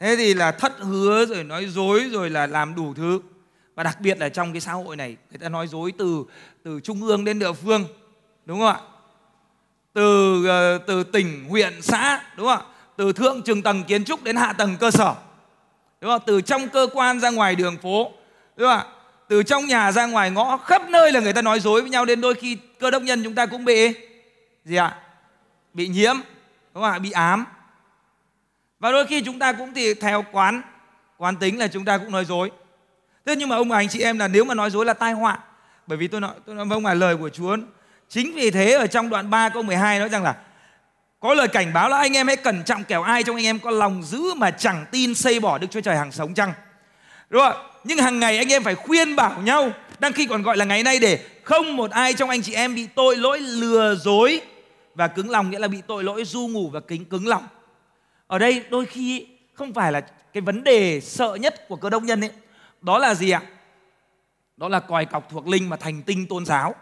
[SPEAKER 1] thế thì là thất hứa rồi nói dối rồi là làm đủ thứ và đặc biệt là trong cái xã hội này người ta nói dối từ từ trung ương đến địa phương đúng không ạ từ ờ, từ tỉnh huyện xã đúng không ạ từ thượng trường tầng kiến trúc đến hạ tầng cơ sở đúng không từ trong cơ quan ra ngoài đường phố đúng không ạ từ trong nhà ra ngoài ngõ khắp nơi là người ta nói dối với nhau đến đôi khi cơ đốc nhân chúng ta cũng bị gì ạ? Bị nhiễm, đúng không ạ? Bị ám. Và đôi khi chúng ta cũng thì theo quán quán tính là chúng ta cũng nói dối. Thế nhưng mà ông bà anh chị em là nếu mà nói dối là tai họa. Bởi vì tôi nói tôi nói với ông bà lời của Chúa chính vì thế ở trong đoạn 3 câu 12 nói rằng là có lời cảnh báo là anh em hãy cẩn trọng kẻo ai trong anh em có lòng dữ mà chẳng tin xây bỏ Đức Chúa Trời hàng sống chăng. Đúng không? Nhưng hàng ngày anh em phải khuyên bảo nhau, đang khi còn gọi là ngày nay để không một ai trong anh chị em bị tội lỗi lừa dối và cứng lòng nghĩa là bị tội lỗi du ngủ và kính cứng lòng ở đây đôi khi không phải là cái vấn đề sợ nhất của cơ đốc nhân ấy đó là gì ạ đó là còi cọc thuộc linh mà thành tinh tôn giáo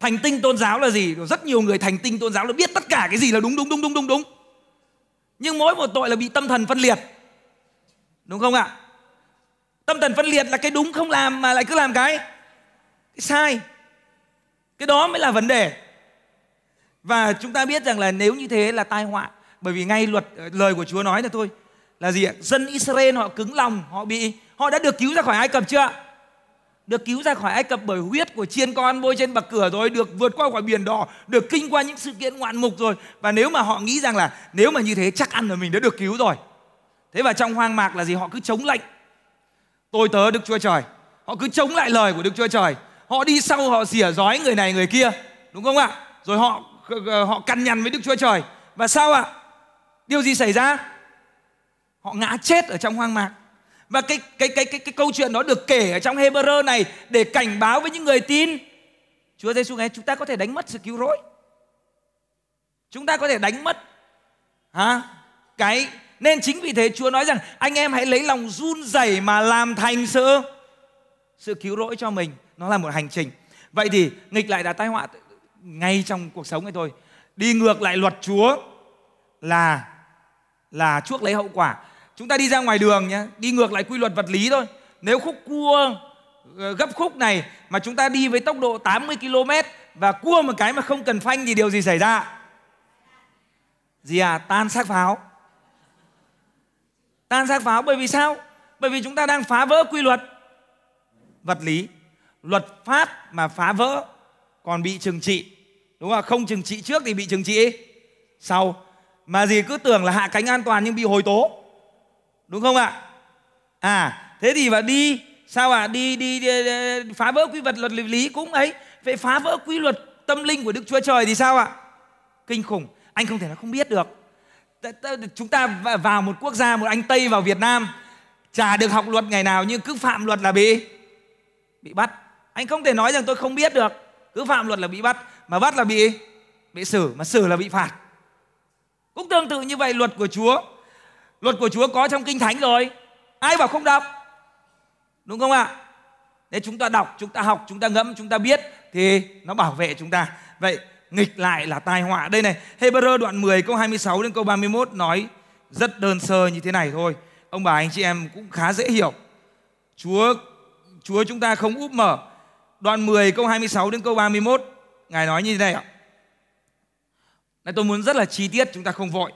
[SPEAKER 1] thành tinh tôn giáo là gì rất nhiều người thành tinh tôn giáo nó biết tất cả cái gì là đúng đúng đúng đúng đúng đúng nhưng mỗi một tội là bị tâm thần phân liệt đúng không ạ tâm thần phân liệt là cái đúng không làm mà lại cứ làm cái, cái sai cái đó mới là vấn đề và chúng ta biết rằng là nếu như thế là tai họa bởi vì ngay luật ờ, lời của Chúa nói là thôi là gì ạ? Dân Israel họ cứng lòng, họ bị họ đã được cứu ra khỏi Ai Cập chưa? Được cứu ra khỏi Ai Cập bởi huyết của chiên con bôi trên bậc cửa rồi, được vượt qua khỏi biển đỏ, được kinh qua những sự kiện ngoạn mục rồi. Và nếu mà họ nghĩ rằng là nếu mà như thế chắc ăn là mình đã được cứu rồi. Thế và trong hoang mạc là gì? Họ cứ chống lệnh. Tôi tớ Đức Chúa Trời. Họ cứ chống lại lời của Đức Chúa Trời họ đi sau họ xỉa dói người này người kia đúng không ạ rồi họ họ cằn nhằn với đức chúa trời và sao ạ điều gì xảy ra họ ngã chết ở trong hoang mạc và cái cái cái cái cái câu chuyện đó được kể ở trong Hebrew này để cảnh báo với những người tin Chúa Giêsu nghe chúng ta có thể đánh mất sự cứu rỗi chúng ta có thể đánh mất hả cái nên chính vì thế Chúa nói rằng anh em hãy lấy lòng run rẩy mà làm thành sự sự cứu rỗi cho mình nó là một hành trình vậy thì nghịch lại là tai họa ngay trong cuộc sống này thôi đi ngược lại luật chúa là là chuốc lấy hậu quả chúng ta đi ra ngoài đường nhé đi ngược lại quy luật vật lý thôi nếu khúc cua ờ, gấp khúc này mà chúng ta đi với tốc độ 80 km và cua một cái mà không cần phanh thì điều gì xảy ra gì à tan xác pháo tan xác pháo bởi vì sao bởi vì chúng ta đang phá vỡ quy luật vật lý luật pháp mà phá vỡ còn bị trừng trị đúng không không trừng trị trước thì bị trừng trị sau mà gì cứ tưởng là hạ cánh an toàn nhưng bị hồi tố đúng không ạ à thế thì và đi sao ạ à? đi, đi, đi, đi phá vỡ quy vật luật lý cũng ấy vậy phá vỡ quy luật tâm linh của đức chúa trời thì sao ạ à? kinh khủng anh không thể nó không biết được chúng ta vào một quốc gia một anh tây vào việt nam chả được học luật ngày nào nhưng cứ phạm luật là bị bị bắt anh không thể nói rằng tôi không biết được cứ phạm luật là bị bắt mà bắt là bị bị xử mà xử là bị phạt cũng tương tự như vậy luật của chúa luật của chúa có trong kinh thánh rồi ai bảo không đọc đúng không ạ để chúng ta đọc, chúng ta học, chúng ta ngẫm, chúng ta biết thì nó bảo vệ chúng ta. Vậy nghịch lại là tai họa. Đây này, Hebrew đoạn 10 câu 26 đến câu 31 nói rất đơn sơ như thế này thôi. Ông bà anh chị em cũng khá dễ hiểu. Chúa Chúa chúng ta không úp mở đoạn 10 câu 26 đến câu 31 Ngài nói như thế này ạ. Này tôi muốn rất là chi tiết chúng ta không vội.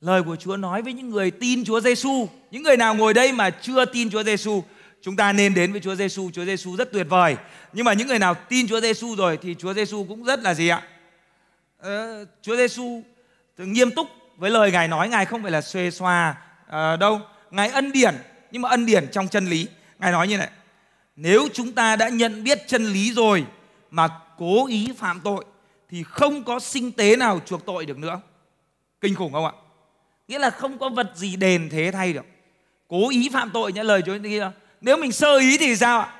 [SPEAKER 1] Lời của Chúa nói với những người tin Chúa Giêsu, những người nào ngồi đây mà chưa tin Chúa Giêsu, chúng ta nên đến với Chúa Giêsu, Chúa Giêsu rất tuyệt vời. Nhưng mà những người nào tin Chúa Giêsu rồi thì Chúa Giêsu cũng rất là gì ạ? Ờ, Chúa Giêsu nghiêm túc với lời Ngài nói, Ngài không phải là xuê xoa uh, ờ, đâu. Ngài ân điển, nhưng mà ân điển trong chân lý. Ngài nói như này, nếu chúng ta đã nhận biết chân lý rồi mà cố ý phạm tội thì không có sinh tế nào chuộc tội được nữa. Kinh khủng không ạ? Nghĩa là không có vật gì đền thế thay được. Cố ý phạm tội nhá lời chúa kia. Nếu mình sơ ý thì sao ạ?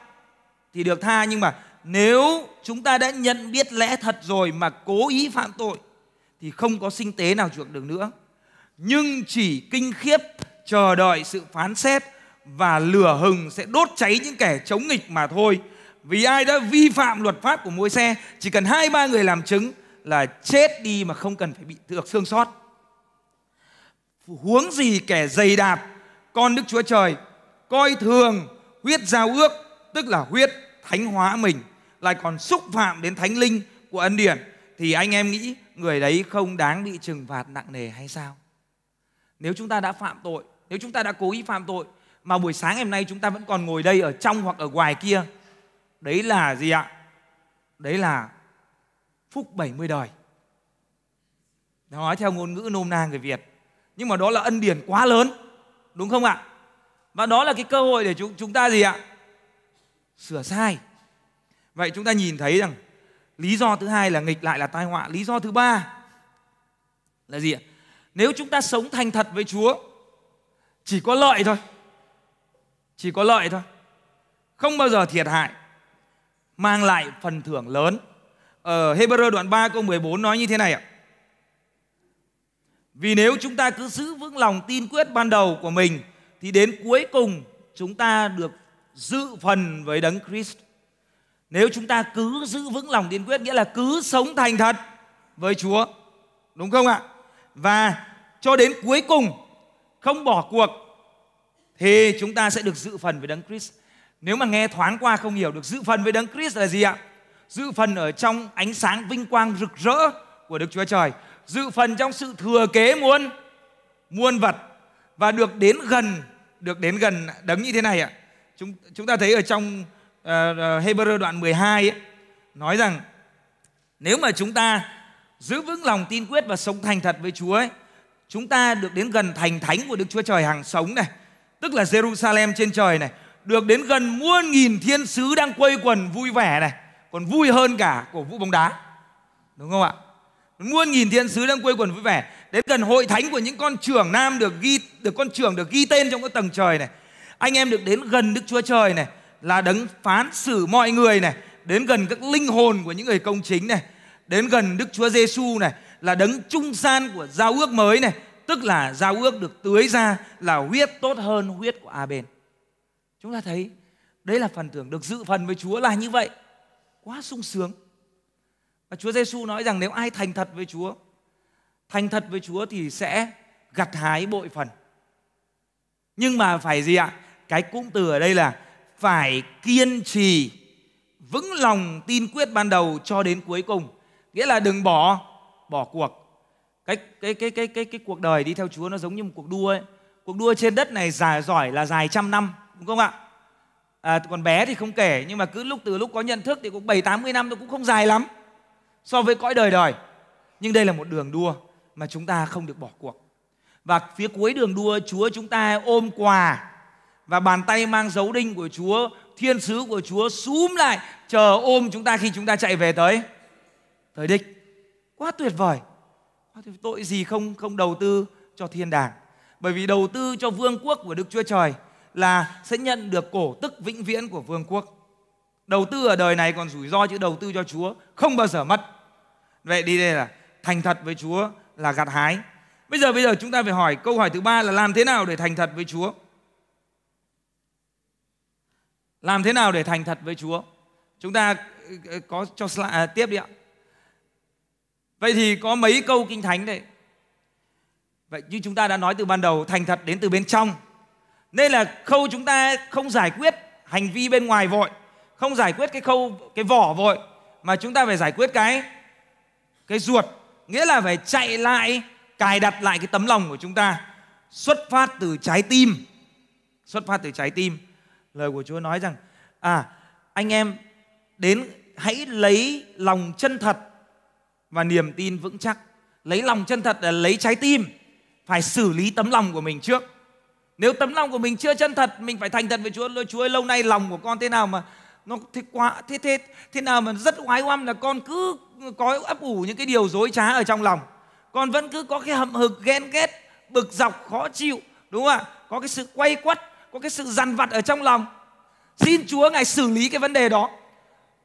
[SPEAKER 1] Thì được tha nhưng mà nếu chúng ta đã nhận biết lẽ thật rồi mà cố ý phạm tội thì không có sinh tế nào chuộc được nữa. Nhưng chỉ kinh khiếp chờ đợi sự phán xét và lửa hừng sẽ đốt cháy những kẻ chống nghịch mà thôi. Vì ai đã vi phạm luật pháp của môi xe, chỉ cần hai ba người làm chứng là chết đi mà không cần phải bị được xương sót. Huống gì kẻ dày đạp, con Đức Chúa Trời, coi thường huyết giao ước, tức là huyết thánh hóa mình, lại còn xúc phạm đến thánh linh của ân điển, thì anh em nghĩ người đấy không đáng bị trừng phạt nặng nề hay sao? Nếu chúng ta đã phạm tội, nếu chúng ta đã cố ý phạm tội mà buổi sáng ngày hôm nay chúng ta vẫn còn ngồi đây ở trong hoặc ở ngoài kia. Đấy là gì ạ? Đấy là phúc 70 đời. Nói theo ngôn ngữ nôm na người Việt. Nhưng mà đó là ân điển quá lớn, đúng không ạ? Và đó là cái cơ hội để chúng chúng ta gì ạ? Sửa sai. Vậy chúng ta nhìn thấy rằng lý do thứ hai là nghịch lại là tai họa, lý do thứ ba là gì ạ? Nếu chúng ta sống thành thật với Chúa chỉ có lợi thôi chỉ có lợi thôi không bao giờ thiệt hại mang lại phần thưởng lớn ở Hebrew đoạn 3 câu 14 nói như thế này ạ vì nếu chúng ta cứ giữ vững lòng tin quyết ban đầu của mình thì đến cuối cùng chúng ta được dự phần với đấng Christ nếu chúng ta cứ giữ vững lòng tin quyết nghĩa là cứ sống thành thật với Chúa đúng không ạ và cho đến cuối cùng không bỏ cuộc thì chúng ta sẽ được dự phần với Đấng Christ. Nếu mà nghe thoáng qua không hiểu được dự phần với Đấng Christ là gì ạ? Dự phần ở trong ánh sáng vinh quang rực rỡ của Đức Chúa Trời, dự phần trong sự thừa kế muôn muôn vật và được đến gần được đến gần đấng như thế này ạ. Chúng chúng ta thấy ở trong uh, Hebrew đoạn 12 ấy, nói rằng nếu mà chúng ta giữ vững lòng tin quyết và sống thành thật với Chúa ấy, chúng ta được đến gần thành thánh của Đức Chúa Trời hàng sống này tức là Jerusalem trên trời này được đến gần muôn nghìn thiên sứ đang quây quần vui vẻ này còn vui hơn cả cổ vũ bóng đá đúng không ạ muôn nghìn thiên sứ đang quây quần vui vẻ đến gần hội thánh của những con trưởng nam được ghi được con trưởng được ghi tên trong các tầng trời này anh em được đến gần đức chúa trời này là đấng phán xử mọi người này đến gần các linh hồn của những người công chính này đến gần đức chúa giêsu này là đấng trung gian của giao ước mới này tức là giao ước được tưới ra là huyết tốt hơn huyết của Abel. Chúng ta thấy đấy là phần thưởng được dự phần với Chúa là như vậy. Quá sung sướng. Và Chúa Giêsu nói rằng nếu ai thành thật với Chúa, thành thật với Chúa thì sẽ gặt hái bội phần. Nhưng mà phải gì ạ? Cái cụm từ ở đây là phải kiên trì vững lòng tin quyết ban đầu cho đến cuối cùng. Nghĩa là đừng bỏ bỏ cuộc cái cái cái cái cái cái cuộc đời đi theo Chúa nó giống như một cuộc đua ấy. Cuộc đua trên đất này dài giỏi là dài trăm năm, đúng không ạ? À, còn bé thì không kể nhưng mà cứ lúc từ lúc có nhận thức thì cũng bảy tám mươi năm nó cũng không dài lắm so với cõi đời đời. Nhưng đây là một đường đua mà chúng ta không được bỏ cuộc. Và phía cuối đường đua Chúa chúng ta ôm quà và bàn tay mang dấu đinh của Chúa, thiên sứ của Chúa xúm lại chờ ôm chúng ta khi chúng ta chạy về tới thời đích, Quá tuyệt vời thì tội gì không không đầu tư cho thiên đàng bởi vì đầu tư cho vương quốc của Đức Chúa Trời là sẽ nhận được cổ tức vĩnh viễn của vương quốc. Đầu tư ở đời này còn rủi ro chứ đầu tư cho Chúa không bao giờ mất. Vậy đi đây là thành thật với Chúa là gặt hái. Bây giờ bây giờ chúng ta phải hỏi câu hỏi thứ ba là làm thế nào để thành thật với Chúa? Làm thế nào để thành thật với Chúa? Chúng ta ờ, ờ, có cho slide, à, tiếp đi ạ. Vậy thì có mấy câu kinh thánh đấy. Vậy như chúng ta đã nói từ ban đầu, thành thật đến từ bên trong. Nên là khâu chúng ta không giải quyết hành vi bên ngoài vội, không giải quyết cái khâu cái vỏ vội mà chúng ta phải giải quyết cái cái ruột, nghĩa là phải chạy lại cài đặt lại cái tấm lòng của chúng ta xuất phát từ trái tim. Xuất phát từ trái tim. Lời của Chúa nói rằng à anh em đến hãy lấy lòng chân thật và niềm tin vững chắc lấy lòng chân thật là lấy trái tim phải xử lý tấm lòng của mình trước nếu tấm lòng của mình chưa chân thật mình phải thành thật với chúa lôi chúa ơi, lâu nay lòng của con thế nào mà nó thế quá thế thế thế nào mà rất oái oăm là con cứ có ấp ủ những cái điều dối trá ở trong lòng con vẫn cứ có cái hậm hực ghen ghét bực dọc khó chịu đúng không ạ có cái sự quay quắt có cái sự dằn vặt ở trong lòng xin chúa ngài xử lý cái vấn đề đó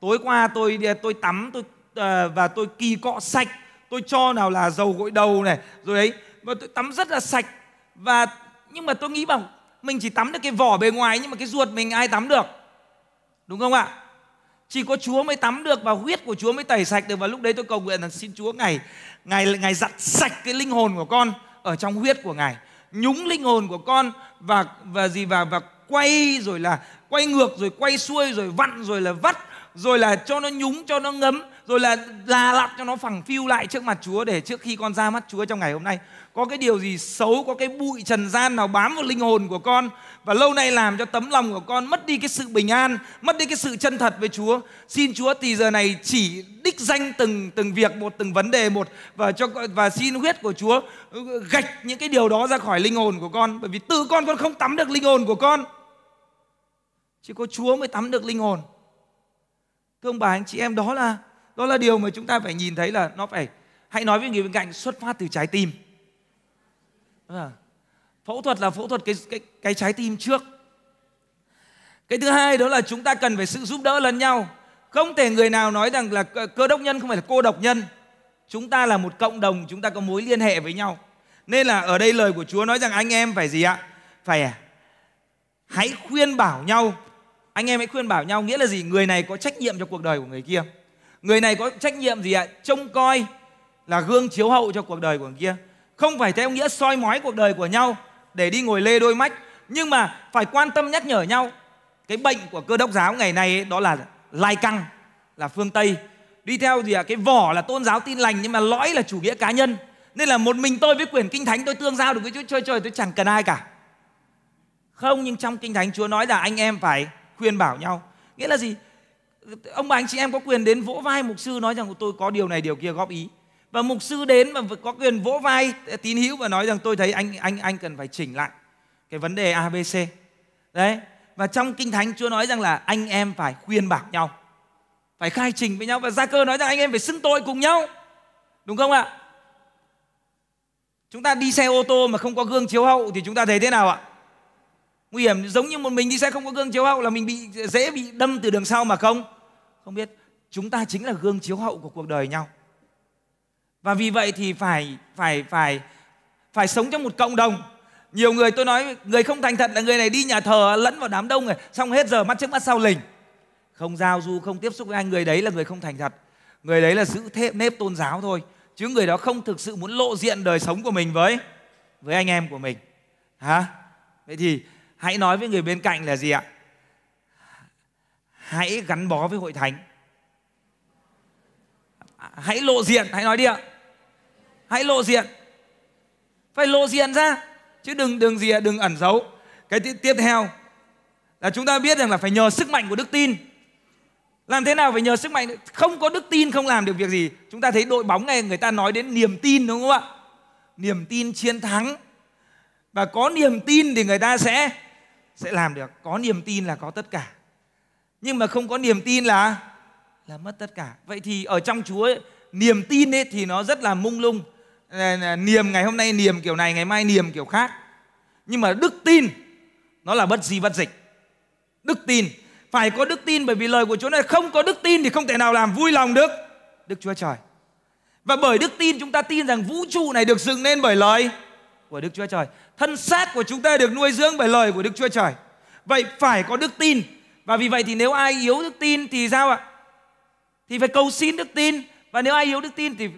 [SPEAKER 1] tối qua tôi tôi tắm tôi Ờ, và tôi kỳ cọ sạch tôi cho nào là dầu gội đầu này rồi ấy và tôi tắm rất là sạch và nhưng mà tôi nghĩ bảo mình chỉ tắm được cái vỏ bề ngoài nhưng mà cái ruột mình ai tắm được đúng không ạ chỉ có Chúa mới tắm được và huyết của Chúa mới tẩy sạch được và lúc đấy tôi cầu nguyện là xin Chúa ngày ngày ngày giặt sạch cái linh hồn của con ở trong huyết của ngài nhúng linh hồn của con và và gì và và quay rồi là quay ngược rồi quay xuôi rồi vặn rồi là vắt rồi là cho nó nhúng cho nó ngấm rồi là là lặt cho nó phẳng phiu lại trước mặt Chúa để trước khi con ra mắt Chúa trong ngày hôm nay có cái điều gì xấu có cái bụi trần gian nào bám vào linh hồn của con và lâu nay làm cho tấm lòng của con mất đi cái sự bình an mất đi cái sự chân thật với Chúa xin Chúa thì giờ này chỉ đích danh từng từng việc một từng vấn đề một và cho và xin huyết của Chúa gạch những cái điều đó ra khỏi linh hồn của con bởi vì tự con con không tắm được linh hồn của con chỉ có Chúa mới tắm được linh hồn thưa ông bà anh chị em đó là đó là điều mà chúng ta phải nhìn thấy là nó phải hãy nói với người bên cạnh xuất phát từ trái tim phẫu thuật là phẫu thuật cái cái cái trái tim trước cái thứ hai đó là chúng ta cần phải sự giúp đỡ lẫn nhau không thể người nào nói rằng là cơ đốc nhân không phải là cô độc nhân chúng ta là một cộng đồng chúng ta có mối liên hệ với nhau nên là ở đây lời của chúa nói rằng anh em phải gì ạ phải à, hãy khuyên bảo nhau anh em hãy khuyên bảo nhau nghĩa là gì người này có trách nhiệm cho cuộc đời của người kia người này có trách nhiệm gì ạ trông coi là gương chiếu hậu cho cuộc đời của người kia không phải theo nghĩa soi mói cuộc đời của nhau để đi ngồi lê đôi mách nhưng mà phải quan tâm nhắc nhở nhau cái bệnh của cơ đốc giáo ngày nay ấy, đó là lai căng là phương tây đi theo gì ạ cái vỏ là tôn giáo tin lành nhưng mà lõi là chủ nghĩa cá nhân nên là một mình tôi với quyển kinh thánh tôi tương giao được với chúa chơi chơi tôi chẳng cần ai cả không nhưng trong kinh thánh chúa nói là anh em phải khuyên bảo nhau nghĩa là gì ông bà anh chị em có quyền đến vỗ vai mục sư nói rằng tôi có điều này điều kia góp ý và mục sư đến và có quyền vỗ vai tín hữu và nói rằng tôi thấy anh anh anh cần phải chỉnh lại cái vấn đề abc đấy và trong kinh thánh chúa nói rằng là anh em phải khuyên bảo nhau phải khai trình với nhau và gia cơ nói rằng anh em phải xưng tội cùng nhau đúng không ạ chúng ta đi xe ô tô mà không có gương chiếu hậu thì chúng ta thấy thế nào ạ nguy hiểm giống như một mình đi xe không có gương chiếu hậu là mình bị dễ bị đâm từ đường sau mà không không biết chúng ta chính là gương chiếu hậu của cuộc đời nhau và vì vậy thì phải phải phải phải sống trong một cộng đồng nhiều người tôi nói người không thành thật là người này đi nhà thờ lẫn vào đám đông rồi xong hết giờ mắt trước mắt sau lình không giao du không tiếp xúc với ai người đấy là người không thành thật người đấy là giữ thế, nếp tôn giáo thôi chứ người đó không thực sự muốn lộ diện đời sống của mình với với anh em của mình hả vậy thì hãy nói với người bên cạnh là gì ạ hãy gắn bó với hội thánh hãy lộ diện hãy nói đi ạ hãy lộ diện phải lộ diện ra chứ đừng đừng gì đừng ẩn giấu cái tiếp theo là chúng ta biết rằng là phải nhờ sức mạnh của đức tin làm thế nào phải nhờ sức mạnh không có đức tin không làm được việc gì chúng ta thấy đội bóng này người ta nói đến niềm tin đúng không ạ niềm tin chiến thắng và có niềm tin thì người ta sẽ sẽ làm được có niềm tin là có tất cả nhưng mà không có niềm tin là là mất tất cả vậy thì ở trong chúa ấy, niềm tin ấy thì nó rất là mung lung niềm ngày hôm nay niềm kiểu này ngày mai niềm kiểu khác nhưng mà đức tin nó là bất di bất dịch đức tin phải có đức tin bởi vì lời của chúa này không có đức tin thì không thể nào làm vui lòng được đức chúa trời và bởi đức tin chúng ta tin rằng vũ trụ này được dựng nên bởi lời của Đức Chúa Trời. Thân xác của chúng ta được nuôi dưỡng bởi lời của Đức Chúa Trời. Vậy phải có đức tin và vì vậy thì nếu ai yếu đức tin thì sao ạ? Thì phải cầu xin đức tin. Và nếu ai yếu đức tin thì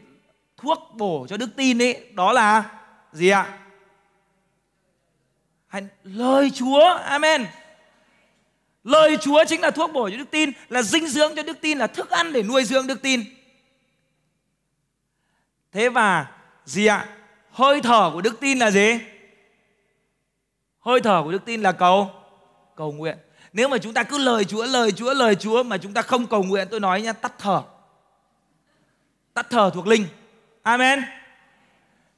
[SPEAKER 1] thuốc bổ cho đức tin ấy đó là gì ạ? Hãy lời Chúa. Amen. Lời Chúa chính là thuốc bổ cho đức tin, là dinh dưỡng cho đức tin, là thức ăn để nuôi dưỡng đức tin. Thế và gì ạ? Hơi thở của đức tin là gì? Hơi thở của đức tin là cầu cầu nguyện. Nếu mà chúng ta cứ lời Chúa, lời Chúa, lời Chúa mà chúng ta không cầu nguyện, tôi nói nha, tắt thở. Tắt thở thuộc linh. Amen.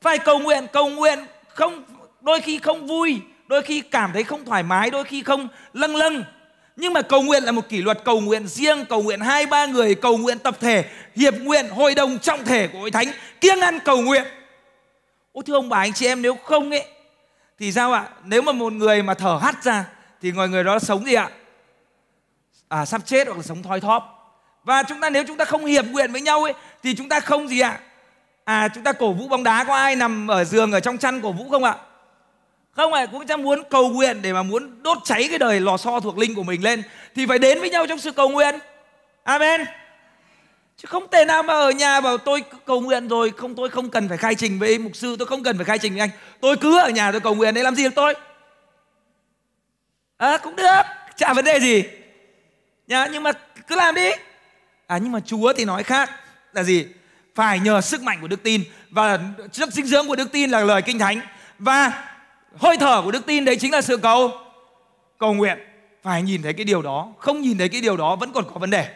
[SPEAKER 1] Phải cầu nguyện, cầu nguyện không đôi khi không vui, đôi khi cảm thấy không thoải mái, đôi khi không lâng lâng. Nhưng mà cầu nguyện là một kỷ luật cầu nguyện riêng, cầu nguyện hai ba người, cầu nguyện tập thể, hiệp nguyện, hội đồng trọng thể của hội thánh, kiêng ăn cầu nguyện. Ô thưa ông bà anh chị em nếu không ấy thì sao ạ? Nếu mà một người mà thở hắt ra thì người người đó sống gì ạ? À, sắp chết hoặc là sống thoi thóp. Và chúng ta nếu chúng ta không hiệp nguyện với nhau ấy thì chúng ta không gì ạ? À chúng ta cổ vũ bóng đá có ai nằm ở giường ở trong chăn cổ vũ không ạ? Không ạ, chúng ta muốn cầu nguyện để mà muốn đốt cháy cái đời lò xo thuộc linh của mình lên thì phải đến với nhau trong sự cầu nguyện. Amen. Chứ không thể nào mà ở nhà bảo tôi cầu nguyện rồi không tôi không cần phải khai trình với mục sư, tôi không cần phải khai trình với anh. Tôi cứ ở nhà tôi cầu nguyện để làm gì được tôi? à, cũng được chả vấn đề gì nhá nhưng mà cứ làm đi à nhưng mà chúa thì nói khác là gì phải nhờ sức mạnh của đức tin và chất dinh dưỡng của đức tin là lời kinh thánh và hơi thở của đức tin đấy chính là sự cầu cầu nguyện phải nhìn thấy cái điều đó không nhìn thấy cái điều đó vẫn còn có vấn đề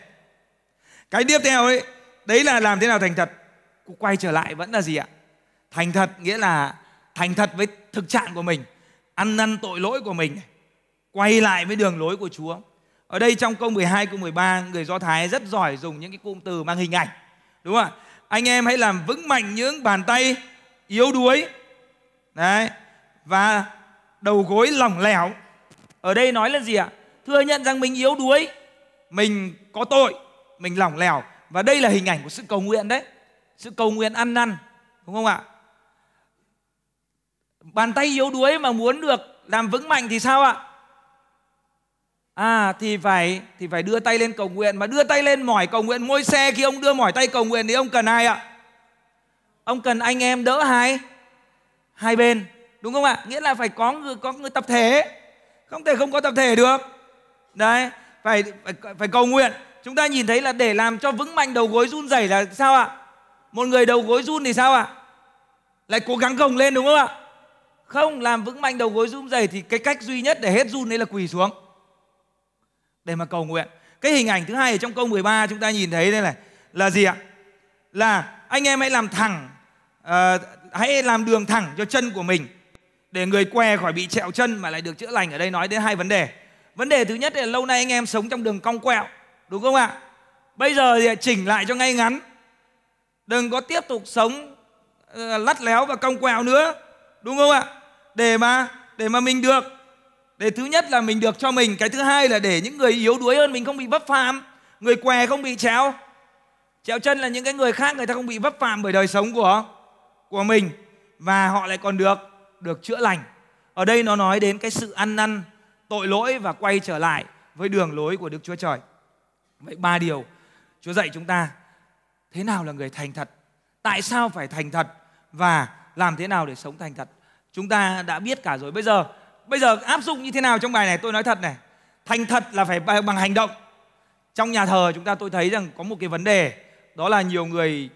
[SPEAKER 1] cái tiếp theo ấy đấy là làm thế nào thành thật quay trở lại vẫn là gì ạ thành thật nghĩa là thành thật với thực trạng của mình ăn năn tội lỗi của mình quay lại với đường lối của Chúa. Ở đây trong câu 12 câu 13 người Do Thái rất giỏi dùng những cái cụm từ mang hình ảnh. Đúng không ạ? Anh em hãy làm vững mạnh những bàn tay yếu đuối. Đấy. Và đầu gối lỏng lẻo. Ở đây nói là gì ạ? Thừa nhận rằng mình yếu đuối, mình có tội, mình lỏng lẻo và đây là hình ảnh của sự cầu nguyện đấy. Sự cầu nguyện ăn năn, đúng không ạ? Bàn tay yếu đuối mà muốn được làm vững mạnh thì sao ạ? À thì phải thì phải đưa tay lên cầu nguyện mà đưa tay lên mỏi cầu nguyện môi xe khi ông đưa mỏi tay cầu nguyện thì ông cần ai ạ? Ông cần anh em đỡ hai hai bên đúng không ạ? Nghĩa là phải có người có người tập thể không thể không có tập thể được đấy phải phải, phải cầu nguyện chúng ta nhìn thấy là để làm cho vững mạnh đầu gối run rẩy là sao ạ? Một người đầu gối run thì sao ạ? Lại cố gắng gồng lên đúng không ạ? Không làm vững mạnh đầu gối run rẩy thì cái cách duy nhất để hết run đấy là quỳ xuống để mà cầu nguyện. Cái hình ảnh thứ hai ở trong câu 13 chúng ta nhìn thấy đây này là gì ạ? Là anh em hãy làm thẳng uh, hãy làm đường thẳng cho chân của mình để người què khỏi bị trẹo chân mà lại được chữa lành ở đây nói đến hai vấn đề. Vấn đề thứ nhất là lâu nay anh em sống trong đường cong quẹo, đúng không ạ? Bây giờ thì chỉnh lại cho ngay ngắn. Đừng có tiếp tục sống ờ, lắt léo và cong quẹo nữa, đúng không ạ? Để mà để mà mình được để thứ nhất là mình được cho mình cái thứ hai là để những người yếu đuối hơn mình không bị vấp phạm người què không bị chéo trèo chân là những cái người khác người ta không bị vấp phạm bởi đời sống của của mình và họ lại còn được được chữa lành ở đây nó nói đến cái sự ăn năn tội lỗi và quay trở lại với đường lối của đức chúa trời vậy ba điều chúa dạy chúng ta thế nào là người thành thật tại sao phải thành thật và làm thế nào để sống thành thật chúng ta đã biết cả rồi bây giờ Bây giờ áp dụng như thế nào trong bài này tôi nói thật này Thành thật là phải bằng hành động Trong nhà thờ chúng ta tôi thấy rằng có một cái vấn đề Đó là nhiều người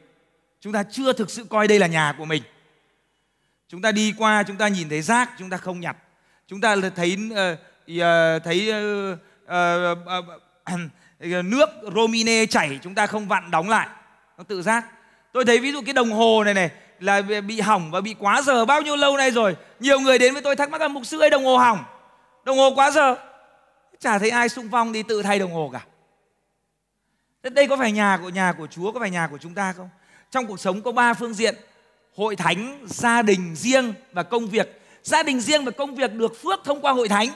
[SPEAKER 1] chúng ta chưa thực sự coi đây là nhà của mình Chúng ta đi qua chúng ta nhìn thấy rác chúng ta không nhặt Chúng ta thấy ờ, ờ, thấy ờ, nước Romine chảy chúng ta không vặn đóng lại Nó tự giác Tôi thấy ví dụ cái đồng hồ này này là bị hỏng và bị quá giờ bao nhiêu lâu nay rồi nhiều người đến với tôi thắc mắc là mục sư ơi đồng hồ hỏng đồng hồ quá giờ chả thấy ai sung phong đi tự thay đồng hồ cả thế đây có phải nhà của nhà của chúa có phải nhà của chúng ta không trong cuộc sống có ba phương diện hội thánh gia đình riêng và công việc gia đình riêng và công việc được phước thông qua hội thánh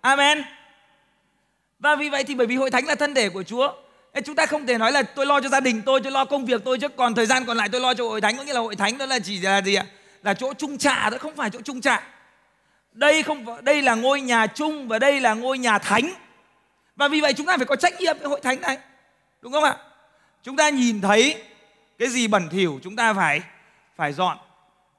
[SPEAKER 1] amen và vì vậy thì bởi vì hội thánh là thân thể của chúa chúng ta không thể nói là tôi lo cho gia đình tôi tôi lo công việc tôi chứ còn thời gian còn lại tôi lo cho hội thánh có nghĩa là hội thánh đó là chỉ là gì ạ là chỗ trung trạ đó không phải chỗ trung trạ đây không đây là ngôi nhà chung và đây là ngôi nhà thánh và vì vậy chúng ta phải có trách nhiệm với hội thánh này đúng không ạ chúng ta nhìn thấy cái gì bẩn thỉu chúng ta phải phải dọn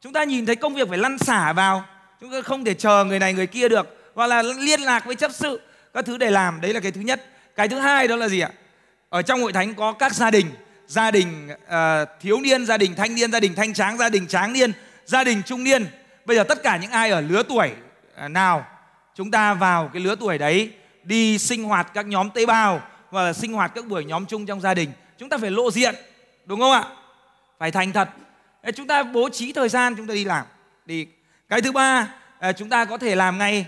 [SPEAKER 1] chúng ta nhìn thấy công việc phải lăn xả vào chúng ta không thể chờ người này người kia được hoặc là liên lạc với chấp sự các thứ để làm đấy là cái thứ nhất cái thứ hai đó là gì ạ ở trong hội thánh có các gia đình gia đình uh, thiếu niên gia đình thanh niên gia đình thanh tráng gia đình tráng niên gia đình trung niên bây giờ tất cả những ai ở lứa tuổi ờ, nào chúng ta vào cái lứa tuổi đấy đi sinh hoạt các nhóm tế bào và sinh hoạt các buổi nhóm chung trong gia đình chúng ta phải lộ diện đúng không ạ phải thành thật chúng ta bố trí thời gian chúng ta đi làm đi cái thứ ba ờ, chúng ta có thể làm ngay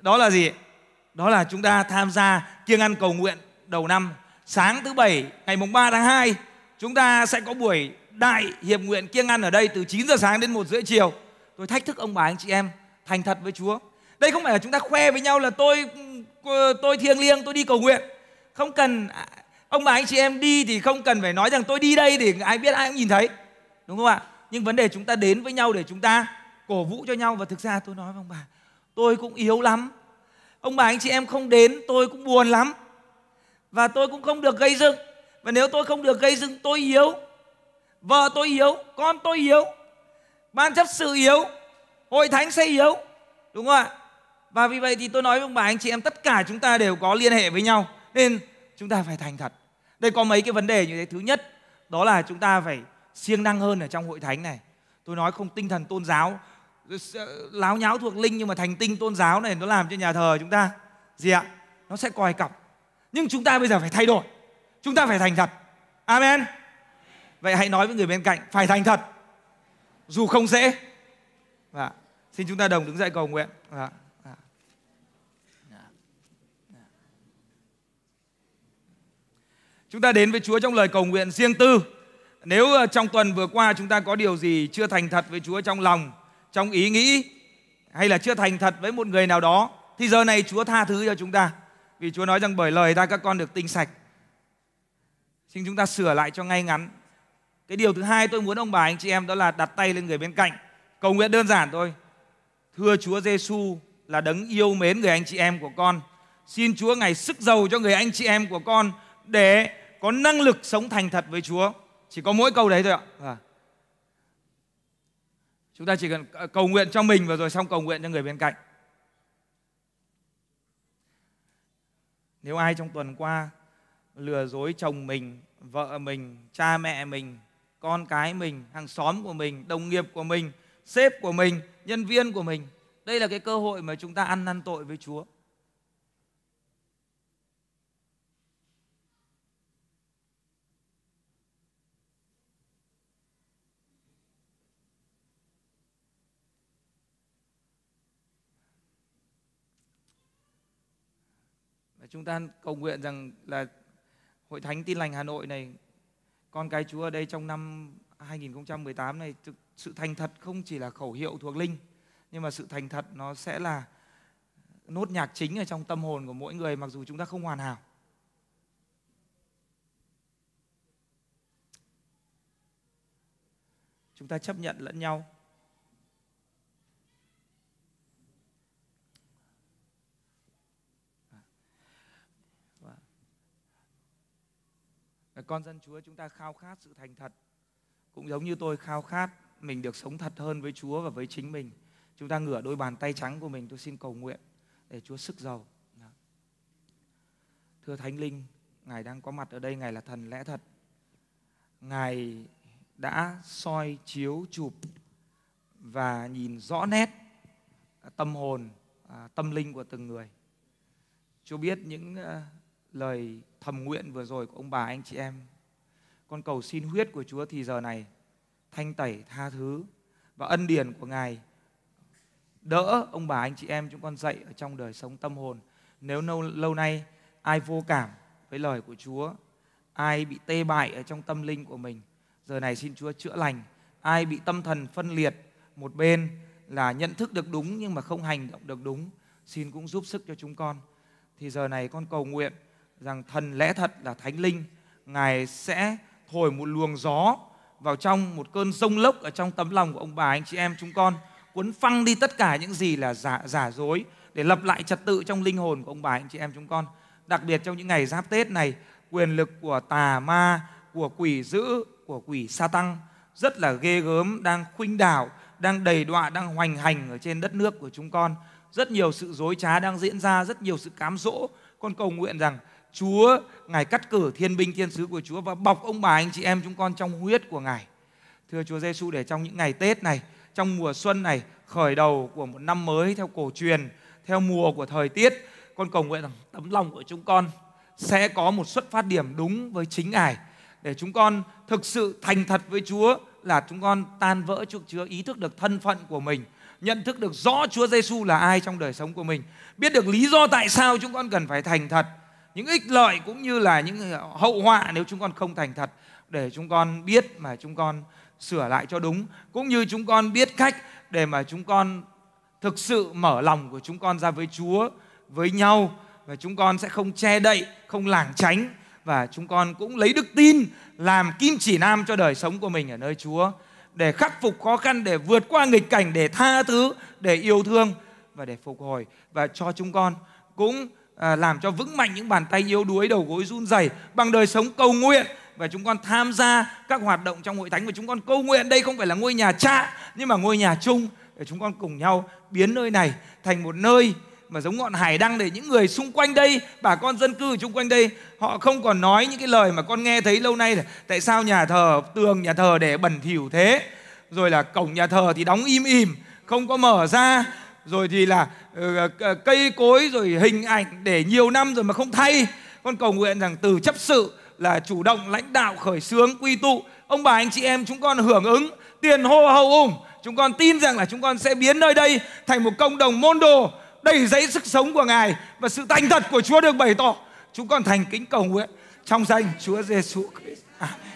[SPEAKER 1] đó là gì đó là chúng ta tham gia kiêng ăn cầu nguyện đầu năm sáng thứ bảy ngày mùng 3 tháng 2 chúng ta sẽ có buổi đại hiệp nguyện kiêng ăn ở đây từ 9 giờ sáng đến 1 rưỡi chiều. Tôi thách thức ông bà anh chị em thành thật với Chúa. Đây không phải là chúng ta khoe với nhau là tôi tôi thiêng liêng tôi đi cầu nguyện. Không cần à, ông bà anh chị em đi thì không cần phải nói rằng tôi đi đây để ai biết ai cũng nhìn thấy. Đúng không ạ? Nhưng vấn đề chúng ta đến với nhau để chúng ta cổ vũ cho nhau và thực ra tôi nói với ông bà, tôi cũng yếu lắm. Ông bà anh chị em không đến tôi cũng buồn lắm và tôi cũng không được gây dựng và nếu tôi không được gây dựng tôi yếu vợ tôi yếu con tôi yếu ban chấp sự yếu hội thánh sẽ yếu đúng không ạ và vì vậy thì tôi nói với ông bà anh chị em tất cả chúng ta đều có liên hệ với nhau nên chúng ta phải thành thật đây có mấy cái vấn đề như thế thứ nhất đó là chúng ta phải siêng năng hơn ở trong hội thánh này tôi nói không tinh thần tôn giáo ờ, láo nháo thuộc linh nhưng mà thành tinh tôn giáo này nó làm cho nhà thờ chúng ta gì ạ nó sẽ còi cọc nhưng chúng ta bây giờ phải thay đổi chúng ta phải thành thật amen vậy hãy nói với người bên cạnh phải thành thật dù không dễ và dạ. xin chúng ta đồng đứng dậy cầu nguyện và dạ. dạ. chúng ta đến với Chúa trong lời cầu nguyện riêng tư. Nếu ờ, trong tuần vừa qua chúng ta có điều gì chưa thành thật với Chúa trong lòng, trong ý nghĩ hay là chưa thành thật với một người nào đó thì giờ này Chúa tha thứ cho chúng ta. Vì Chúa nói rằng bởi lời ta các con được tinh sạch. Xin chúng ta sửa lại cho ngay ngắn. Cái điều thứ hai tôi muốn ông bà anh chị em đó là đặt tay lên người bên cạnh. Cầu nguyện đơn giản thôi. Thưa Chúa Giêsu là đấng yêu mến người anh chị em của con. Xin Chúa ngày sức giàu cho người anh chị em của con để có năng lực sống thành thật với Chúa. Chỉ có mỗi câu đấy thôi ạ. À. Chúng ta chỉ cần ờ, cầu nguyện cho mình và rồi xong cầu nguyện cho người bên cạnh. Nếu ai trong tuần qua lừa dối chồng mình, vợ mình, cha mẹ mình, con cái mình, hàng xóm của mình, đồng nghiệp của mình, sếp của mình, nhân viên của mình. Đây là cái cơ hội mà chúng ta ăn năn tội với Chúa. chúng ta cầu nguyện rằng là hội thánh tin lành Hà Nội này con cái Chúa ở đây trong năm 2018 này sự thành thật không chỉ là khẩu hiệu thuộc linh nhưng mà sự thành thật nó sẽ là nốt nhạc chính ở trong tâm hồn của mỗi người mặc dù chúng ta không hoàn hảo chúng ta chấp nhận lẫn nhau là con dân Chúa chúng ta khao khát sự thành thật cũng giống như tôi khao khát mình được sống thật hơn với Chúa và với chính mình chúng ta ngửa đôi bàn tay trắng của mình tôi xin cầu nguyện để Chúa sức giàu thưa Thánh Linh Ngài đang có mặt ở đây Ngài là thần lẽ thật Ngài đã soi chiếu chụp và nhìn rõ nét à, tâm hồn à, tâm linh của từng người Chúa biết những à, lời thầm nguyện vừa rồi của ông bà anh chị em. Con cầu xin huyết của Chúa thì giờ này thanh tẩy tha thứ và ân điển của Ngài đỡ ông bà anh chị em chúng con dậy ở trong đời sống tâm hồn. Nếu lâu, lâu nay ai vô cảm với lời của Chúa, ai bị tê bại ở trong tâm linh của mình, giờ này xin Chúa chữa lành. Ai bị tâm thần phân liệt một bên là nhận thức được đúng nhưng mà không hành động được đúng, xin cũng giúp sức cho chúng con. Thì giờ này con cầu nguyện rằng thần lẽ thật là thánh linh ngài sẽ thổi một luồng gió vào trong một cơn rông lốc ở trong tấm lòng của ông bà anh chị em chúng con cuốn phăng đi tất cả những gì là giả giả dối để lập lại trật tự trong linh hồn của ông bà anh chị em chúng con đặc biệt trong những ngày giáp tết này quyền lực của tà ma của quỷ dữ của quỷ sa tăng rất là ghê gớm đang khuynh đảo đang đầy đọa đang hoành hành ở trên đất nước của chúng con rất nhiều sự dối trá đang diễn ra rất nhiều sự cám dỗ con cầu nguyện rằng Chúa Ngài cắt cử thiên binh thiên sứ của Chúa và bọc ông bà anh chị em chúng con trong huyết của Ngài. Thưa Chúa Giêsu để trong những ngày Tết này, trong mùa xuân này, khởi đầu của một năm mới theo cổ truyền, theo mùa của thời tiết, con cầu nguyện rằng tấm lòng của chúng con sẽ có một xuất phát điểm đúng với chính Ngài để chúng con thực sự thành thật với Chúa là chúng con tan vỡ trước Chúa, ý thức được thân phận của mình, nhận thức được rõ Chúa Giêsu là ai trong đời sống của mình, biết được lý do tại sao chúng con cần phải thành thật những ích lợi cũng như là những ờ, hậu họa nếu chúng con không thành thật để chúng con biết mà chúng con sửa lại cho đúng cũng như chúng con biết cách để mà chúng con thực sự mở lòng của chúng con ra với Chúa với nhau và chúng con sẽ không che đậy không lảng tránh và chúng con cũng lấy đức tin làm kim chỉ nam cho đời sống của mình ở nơi Chúa để khắc phục khó khăn để vượt qua nghịch cảnh để tha thứ để yêu thương và để phục hồi và cho chúng con cũng à, làm cho vững mạnh những bàn tay yếu đuối đầu gối run rẩy bằng đời sống cầu nguyện và chúng con tham gia các hoạt động trong hội thánh và chúng con cầu nguyện đây không phải là ngôi nhà trạ nhưng mà ngôi nhà chung để chúng con cùng nhau biến nơi này thành một nơi mà giống ngọn hải đăng để những người xung quanh đây bà con dân cư xung quanh đây họ không còn nói những cái lời mà con nghe thấy lâu nay là tại sao nhà thờ tường nhà thờ để bẩn thỉu thế rồi là cổng nhà thờ thì đóng im ỉm không có mở ra rồi thì là ờ, ờ, cây cối rồi hình ảnh để nhiều năm rồi mà không thay con cầu nguyện rằng từ chấp sự là chủ động lãnh đạo khởi xướng quy tụ ông bà anh chị em chúng con hưởng ứng tiền hô hậu ủng chúng con tin rằng là chúng con sẽ biến nơi đây thành một cộng đồng môn đồ đầy dãy sức sống của ngài và sự thành thật của chúa được bày tỏ chúng con thành kính cầu nguyện trong danh chúa giêsu christ amen